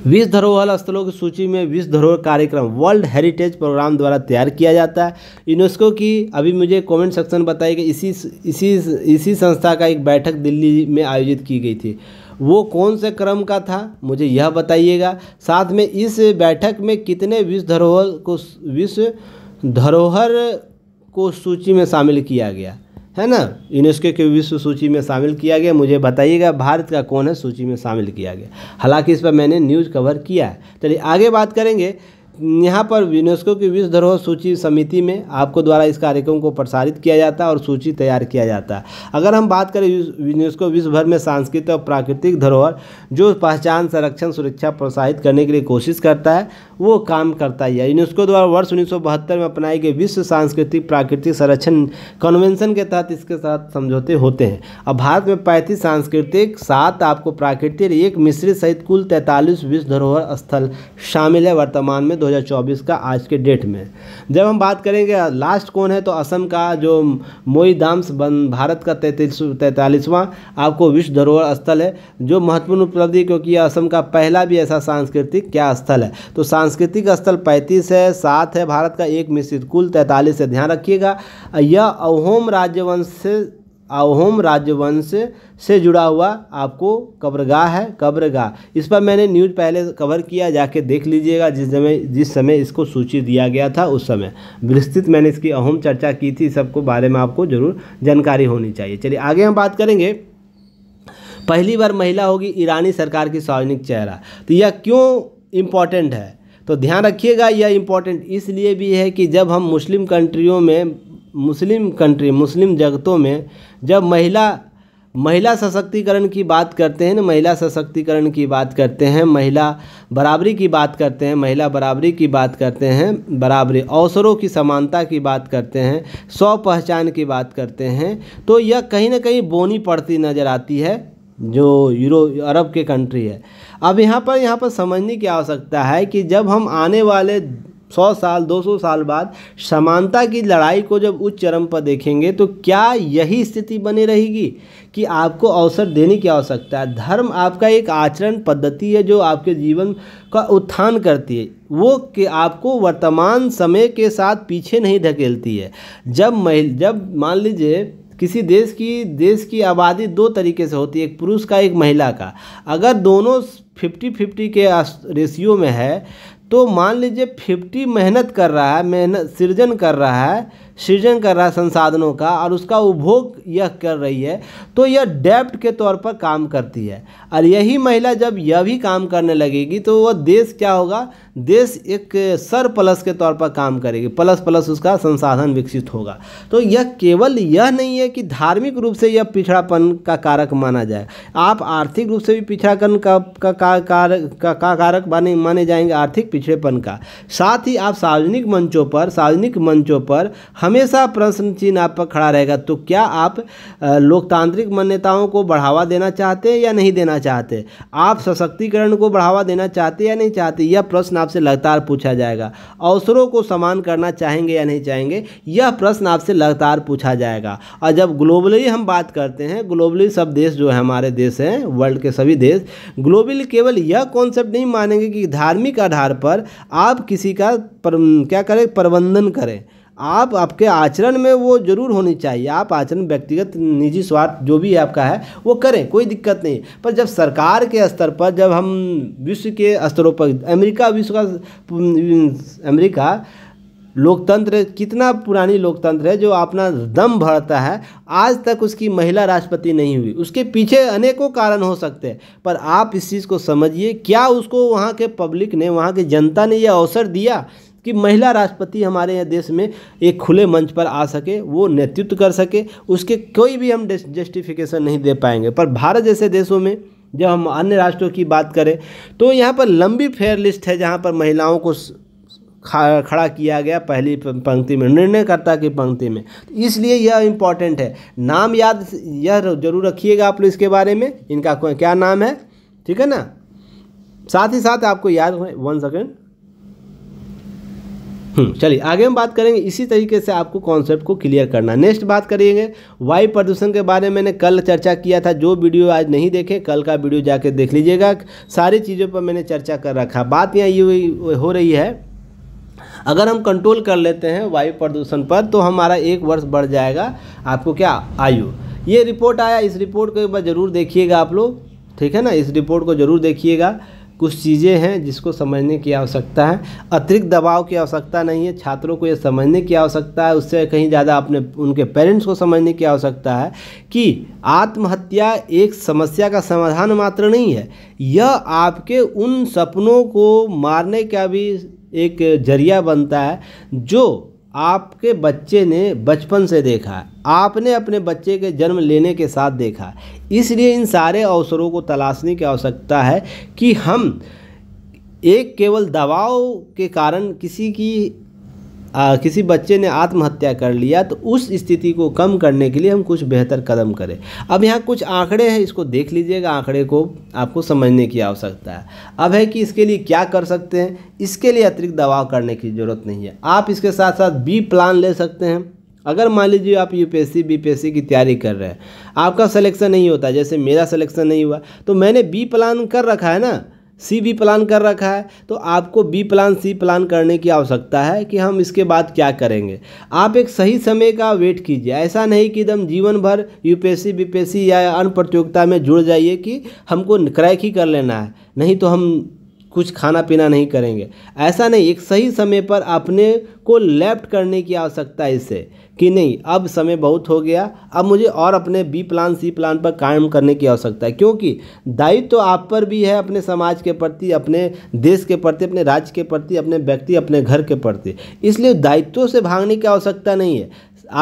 विश्व धरोहर स्थलों की सूची में विश्व धरोहर कार्यक्रम वर्ल्ड हेरिटेज प्रोग्राम द्वारा तैयार किया जाता है यूनेस्को की अभी मुझे कमेंट सेक्शन बताइए कि इसी इसी इसी संस्था का एक बैठक दिल्ली में आयोजित की गई थी वो कौन से क्रम का था मुझे यह बताइएगा साथ में इस बैठक में कितने विश्व धरोहर को विश्व धरोहर को सूची में शामिल किया गया है ना यूनेस्को के विश्व सूची में शामिल किया गया मुझे बताइएगा भारत का कौन है सूची में शामिल किया गया हालांकि इस पर मैंने न्यूज़ कवर किया है चलिए आगे बात करेंगे यहाँ पर यूनेस्को की विश्व धरोहर सूची समिति में आपको द्वारा इस कार्यक्रम को प्रसारित किया जाता है और सूची तैयार किया जाता है अगर हम बात करें यूनेस्को विश्व भर में सांस्कृतिक और प्राकृतिक धरोहर जो पहचान संरक्षण सुरक्षा प्रोत्साहित करने के लिए कोशिश करता है वो काम करता है यूनेस्को द्वारा वर्ष उन्नीस में अपनाई गई विश्व सांस्कृतिक प्राकृतिक संरक्षण कन्वेंशन के तहत इसके साथ समझौते होते हैं अब भारत में पैंतीस सांस्कृतिक सात आपको प्राकृतिक एक मिश्रित सहित कुल तैंतालीस विश्व धरोहर स्थल शामिल है वर्तमान में 2024 का आज के डेट में जब हम बात करेंगे लास्ट कौन है तो असम का जो मोई दाम्स बन भारत का तैतीस तैंतालीसवां आपको विश्व धरोहर स्थल है जो महत्वपूर्ण उपलब्धि क्योंकि असम का पहला भी ऐसा सांस्कृतिक क्या स्थल है तो सांस्कृतिक स्थल पैंतीस है सात है भारत का एक मिश्रित कुल तैंतालीस है ध्यान रखिएगा यह अहोम राज्यवंश से अहोम राज्यवंश से जुड़ा हुआ आपको कब्रगाह है कब्रगाह इस पर मैंने न्यूज पहले कवर किया जाके देख लीजिएगा जिस समय जिस समय इसको सूची दिया गया था उस समय विस्तृत मैंने इसकी अहोम चर्चा की थी सबको बारे में आपको जरूर जानकारी होनी चाहिए चलिए आगे हम बात करेंगे पहली बार महिला होगी ईरानी सरकार की सार्वजनिक चेहरा तो यह क्यों इम्पॉर्टेंट है तो ध्यान रखिएगा यह इम्पॉर्टेंट इसलिए भी है कि जब हम मुस्लिम कंट्रियों में मुस्लिम कंट्री मुस्लिम जगतों में जब महिला महिला सशक्तिकरण की बात करते हैं ना महिला सशक्तिकरण की बात करते हैं महिला बराबरी की बात करते हैं महिला बराबरी की बात करते हैं बराबरी अवसरों की समानता की बात करते हैं स्व पहचान की बात करते हैं तो यह कहीं ना कहीं बोनी पड़ती नज़र आती है जो यूरो अरब के कंट्री है अब यहाँ पर यहाँ पर समझने की आवश्यकता है कि जब हम आने वाले सौ साल दो सौ साल बाद समानता की लड़ाई को जब उच्च चरम पर देखेंगे तो क्या यही स्थिति बनी रहेगी कि आपको अवसर देने की आवश्यकता है धर्म आपका एक आचरण पद्धति है जो आपके जीवन का उत्थान करती है वो कि आपको वर्तमान समय के साथ पीछे नहीं धकेलती है जब महिल जब मान लीजिए किसी देश की देश की आबादी दो तरीके से होती है एक पुरुष का एक महिला का अगर दोनों फिफ्टी फिफ्टी के रेशियो में है तो मान लीजिए फिफ्टी मेहनत कर रहा है मेहनत सृजन कर रहा है सृजन कर रहा है संसाधनों का और उसका उपभोग यह कर रही है तो यह डेप्ट के तौर पर काम करती है और यही महिला जब यह भी काम करने लगेगी तो वह देश क्या होगा देश एक सर प्लस के तौर पर काम करेगी प्लस प्लस उसका संसाधन विकसित होगा तो यह केवल यह नहीं है कि धार्मिक रूप से यह पिछड़ापन का कारक माना जाए आप आर्थिक रूप से भी पिछड़ापन का का का कारक का, का कारक माने माने जाएंगे आर्थिक पिछड़ेपन का साथ ही आप सार्वजनिक मंचों पर सार्वजनिक मंचों पर हमेशा प्रश्न चिन्ह आप पर खड़ा रहेगा तो क्या आप लोकतांत्रिक मान्यताओं को बढ़ावा देना चाहते हैं या नहीं देना चाहते आप सशक्तिकरण को बढ़ावा देना चाहते या नहीं चाहते यह प्रश्न आपसे लगातार पूछा जाएगा अवसरों को समान करना चाहेंगे या नहीं चाहेंगे यह प्रश्न आपसे लगातार पूछा जाएगा और जब ग्लोबली हम बात करते हैं ग्लोबली सब देश जो है हमारे देश हैं वर्ल्ड के सभी देश ग्लोबली केवल यह कॉन्सेप्ट नहीं मानेंगे कि धार्मिक आधार पर आप किसी का पर, क्या करें प्रबंधन करें आप आपके आचरण में वो जरूर होनी चाहिए आप आचरण व्यक्तिगत निजी स्वार्थ जो भी आपका है वो करें कोई दिक्कत नहीं पर जब सरकार के स्तर पर जब हम विश्व के स्तरों पर अमेरिका विश्व का अमेरिका लोकतंत्र कितना पुरानी लोकतंत्र है जो अपना दम भरता है आज तक उसकी महिला राष्ट्रपति नहीं हुई उसके पीछे अनेकों कारण हो सकते हैं पर आप इस चीज़ को समझिए क्या उसको वहाँ के पब्लिक ने वहाँ की जनता ने यह अवसर दिया कि महिला राष्ट्रपति हमारे यहाँ देश में एक खुले मंच पर आ सके वो नेतृत्व कर सके उसके कोई भी हम जस्टिफिकेशन नहीं दे पाएंगे पर भारत जैसे देशों में जब हम अन्य राष्ट्रों की बात करें तो यहाँ पर लंबी फेयर लिस्ट है जहाँ पर महिलाओं को खड़ा किया गया पहली पंक्ति में निर्णयकर्ता की पंक्ति में इसलिए यह इम्पॉर्टेंट है नाम याद यह जरूर रखिएगा आप लोग इसके बारे में इनका क्या नाम है ठीक है ना साथ ही साथ आपको याद वन सेकेंड हम्म। चलिए आगे हम बात करेंगे इसी तरीके से आपको कॉन्सेप्ट को क्लियर करना नेक्स्ट बात करेंगे वायु प्रदूषण के बारे में मैंने कल चर्चा किया था जो वीडियो आज नहीं देखे कल का वीडियो जाके देख लीजिएगा सारी चीज़ों पर मैंने चर्चा कर रखा बात यहाँ ये हो रही है अगर हम कंट्रोल कर लेते हैं वायु प्रदूषण पर तो हमारा एक वर्ष बढ़ जाएगा आपको क्या आयु ये रिपोर्ट आया इस रिपोर्ट को एक बार ज़रूर देखिएगा आप लोग ठीक है ना इस रिपोर्ट को ज़रूर देखिएगा कुछ चीज़ें हैं जिसको समझने की आवश्यकता है अतिरिक्त दबाव की आवश्यकता नहीं है छात्रों को यह समझने की आवश्यकता है उससे कहीं ज़्यादा अपने उनके पेरेंट्स को समझने की आवश्यकता है कि आत्महत्या एक समस्या का समाधान मात्र नहीं है यह आपके उन सपनों को मारने का भी एक जरिया बनता है जो आपके बच्चे ने बचपन से देखा है आपने अपने बच्चे के जन्म लेने के साथ देखा इसलिए इन सारे अवसरों को तलाशने की आवश्यकता है कि हम एक केवल दबाव के कारण किसी की आ, किसी बच्चे ने आत्महत्या कर लिया तो उस स्थिति को कम करने के लिए हम कुछ बेहतर कदम करें अब यहाँ कुछ आंकड़े हैं इसको देख लीजिएगा आंकड़े को आपको समझने की आवश्यकता है अब है कि इसके लिए क्या कर सकते हैं इसके लिए अतिरिक्त दबाव करने की ज़रूरत नहीं है आप इसके साथ साथ बी प्लान ले सकते हैं अगर मान लीजिए आप यूपीएससी बीपीएससी की तैयारी कर रहे हैं आपका सिलेक्शन नहीं होता जैसे मेरा सिलेक्शन नहीं हुआ तो मैंने बी प्लान कर रखा है ना सी भी प्लान कर रखा है तो आपको बी प्लान सी प्लान करने की आवश्यकता है कि हम इसके बाद क्या करेंगे आप एक सही समय का वेट कीजिए ऐसा नहीं कि एकदम जीवन भर यूपीएससी बीपीएससी या अन्य प्रतियोगिता में जुड़ जाइए कि हमको क्रैक ही कर लेना है नहीं तो हम कुछ खाना पीना नहीं करेंगे ऐसा नहीं एक सही समय पर अपने को लेफ्ट करने की आवश्यकता है इससे कि नहीं अब समय बहुत हो गया अब मुझे और अपने बी प्लान सी प्लान पर कायम करने की आवश्यकता है क्योंकि दायित्व तो आप पर भी है अपने समाज के प्रति अपने देश के प्रति अपने राज्य के प्रति अपने व्यक्ति अपने घर के प्रति इसलिए दायित्वों से भागने की आवश्यकता नहीं है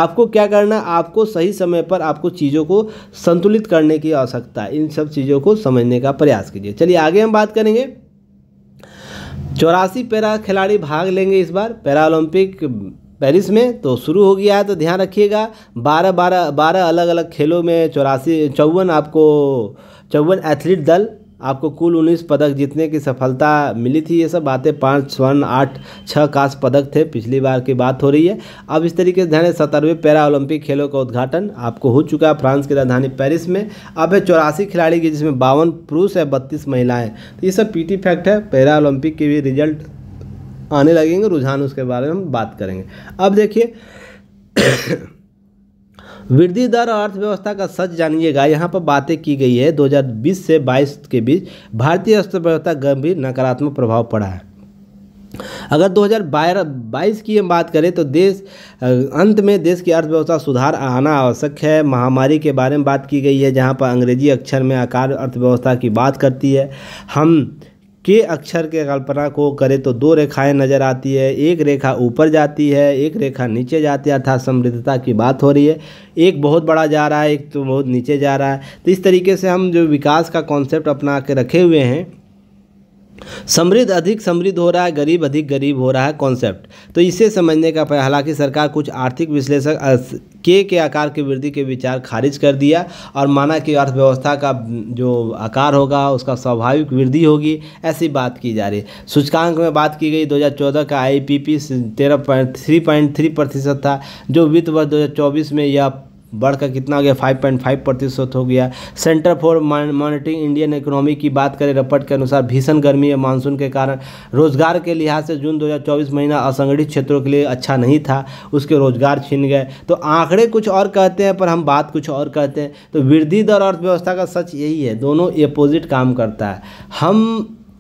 आपको क्या करना है आपको सही समय पर आपको चीज़ों को संतुलित करने की आवश्यकता है इन सब चीज़ों को समझने का प्रयास कीजिए चलिए आगे हम बात करेंगे चौरासी पैरा खिलाड़ी भाग लेंगे इस बार पैरा ओलंपिक पेरिस में तो शुरू हो गया है तो ध्यान रखिएगा बारह बारह बारह अलग अलग खेलों में चौरासी चौवन आपको चौवन एथलीट दल आपको कुल उन्नीस पदक जीतने की सफलता मिली थी ये सब बातें पाँच स्वर्ण आठ छः कांस पदक थे पिछली बार की बात हो रही है अब इस तरीके से ध्यान सत्तरवें पैरा ओलंपिक खेलों का उद्घाटन आपको हो चुका है फ्रांस की राजधानी पेरिस में अब है चौरासी खिलाड़ी की जिसमें बावन पुरुष है बत्तीस महिलाएँ तो ये सब पी फैक्ट है पैरा ओलंपिक के भी रिजल्ट आने लगेंगे रुझान उसके बारे में हम बात करेंगे अब देखिए वृद्धि दर और अर्थव्यवस्था का सच जानिएगा यहाँ पर बातें की गई है 2020 से 22 के बीच भारतीय अर्थव्यवस्था गंभीर नकारात्मक प्रभाव पड़ा है अगर 2022 की हम बात करें तो देश अंत में देश की अर्थव्यवस्था सुधार आना आवश्यक है महामारी के बारे में बात की गई है जहाँ पर अंग्रेजी अक्षर में आकार अर्थव्यवस्था की बात करती है हम के अक्षर के कल्पना को करें तो दो रेखाएं नज़र आती है एक रेखा ऊपर जाती है एक रेखा नीचे जाती है अर्थात समृद्धता की बात हो रही है एक बहुत बड़ा जा रहा है एक तो बहुत नीचे जा रहा है तो इस तरीके से हम जो विकास का कॉन्सेप्ट अपना के रखे हुए हैं समृद्ध अधिक समृद्ध हो रहा है गरीब अधिक गरीब हो रहा है कॉन्सेप्ट तो इसे समझने का हालांकि सरकार कुछ आर्थिक विश्लेषक के के आकार की वृद्धि के विचार खारिज कर दिया और माना कि अर्थव्यवस्था का जो आकार होगा उसका स्वाभाविक वृद्धि होगी ऐसी बात की जा रही सूचकांक में बात की गई 2014 का आई पी पॉइंट थ्री प्रतिशत था जो वित्त वर्ष 2024 में यह बढ़कर कितना हो गया फाइव पॉइंट फाइव प्रतिशत हो गया centre for monitoring Indian economy की बात करें रिपोर्ट के अनुसार भीषण गर्मी है मानसून के कारण रोजगार के लिहाज से जून 2024 महीना असंगठित क्षेत्रों के लिए अच्छा नहीं था उसके रोजगार छीन गए तो आंकड़े कुछ और कहते हैं पर हम बात कुछ और कहते हैं तो वृद्धि दर अर्थव्यवस्था का सच यही है दोनों अपोजिट काम करता है हम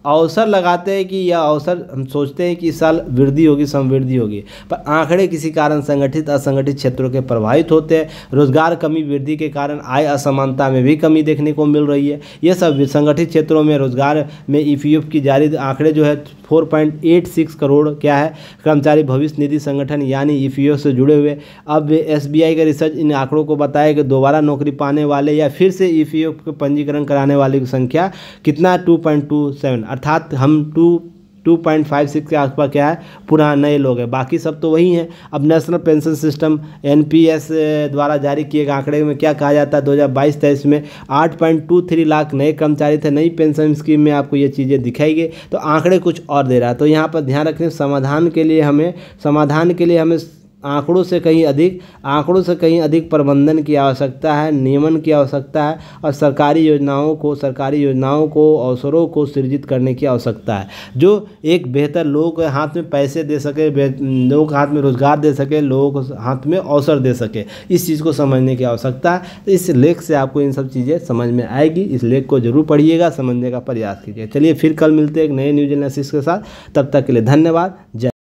अवसर लगाते हैं कि यह अवसर हम सोचते हैं कि इस साल वृद्धि होगी समवृद्धि होगी पर आंकड़े किसी कारण संगठित असंगठित क्षेत्रों के प्रभावित होते हैं रोजगार कमी वृद्धि के कारण आय असमानता में भी कमी देखने को मिल रही है यह सब संगठित क्षेत्रों में रोजगार में ई की जारी आंकड़े जो है 4.86 करोड़ क्या है कर्मचारी भविष्य निधि संगठन यानी ई से जुड़े हुए अब एस का रिसर्च इन आंकड़ों को बताया कि दोबारा नौकरी पाने वाले या फिर से ई के पंजीकरण कराने वाले की संख्या कितना टू अर्थात हम two two point five six के आसपास क्या है पुराने नए लोग हैं बाकी सब तो वही हैं अब नेशनल पेंशन सिस्टम एनपीएस द्वारा जारी किए गए आंकड़े में क्या कहा जाता है दो हज़ार बाईस तेईस में आठ पॉइंट टू थ्री लाख नए कर्मचारी थे नई पेंशन स्कीम में आपको ये चीज़ें दिखाई गई तो आंकड़े कुछ और दे रहा है तो यहाँ पर ध्यान रखें समाधान के लिए हमें समाधान के लिए हमें आंकड़ों से कहीं अधिक आंकड़ों से कहीं अधिक प्रबंधन की आवश्यकता है नियमन की आवश्यकता है और सरकारी योजनाओं को सरकारी योजनाओं को अवसरों को सृजित करने की आवश्यकता है जो एक बेहतर लोगों के हाथ में पैसे दे सके लोगों के हाथ में रोज़गार दे सके लोगों को हाथ में अवसर दे सके इस चीज़ को समझने की आवश्यकता है तो इस लेख से आपको इन सब चीज़ें समझ में आएगी इस लेख को जरूर पढ़िएगा समझने का प्रयास कीजिएगा चलिए फिर कल मिलते हैं एक नए न्यूज एनालिसिस के साथ तब तक के लिए धन्यवाद जय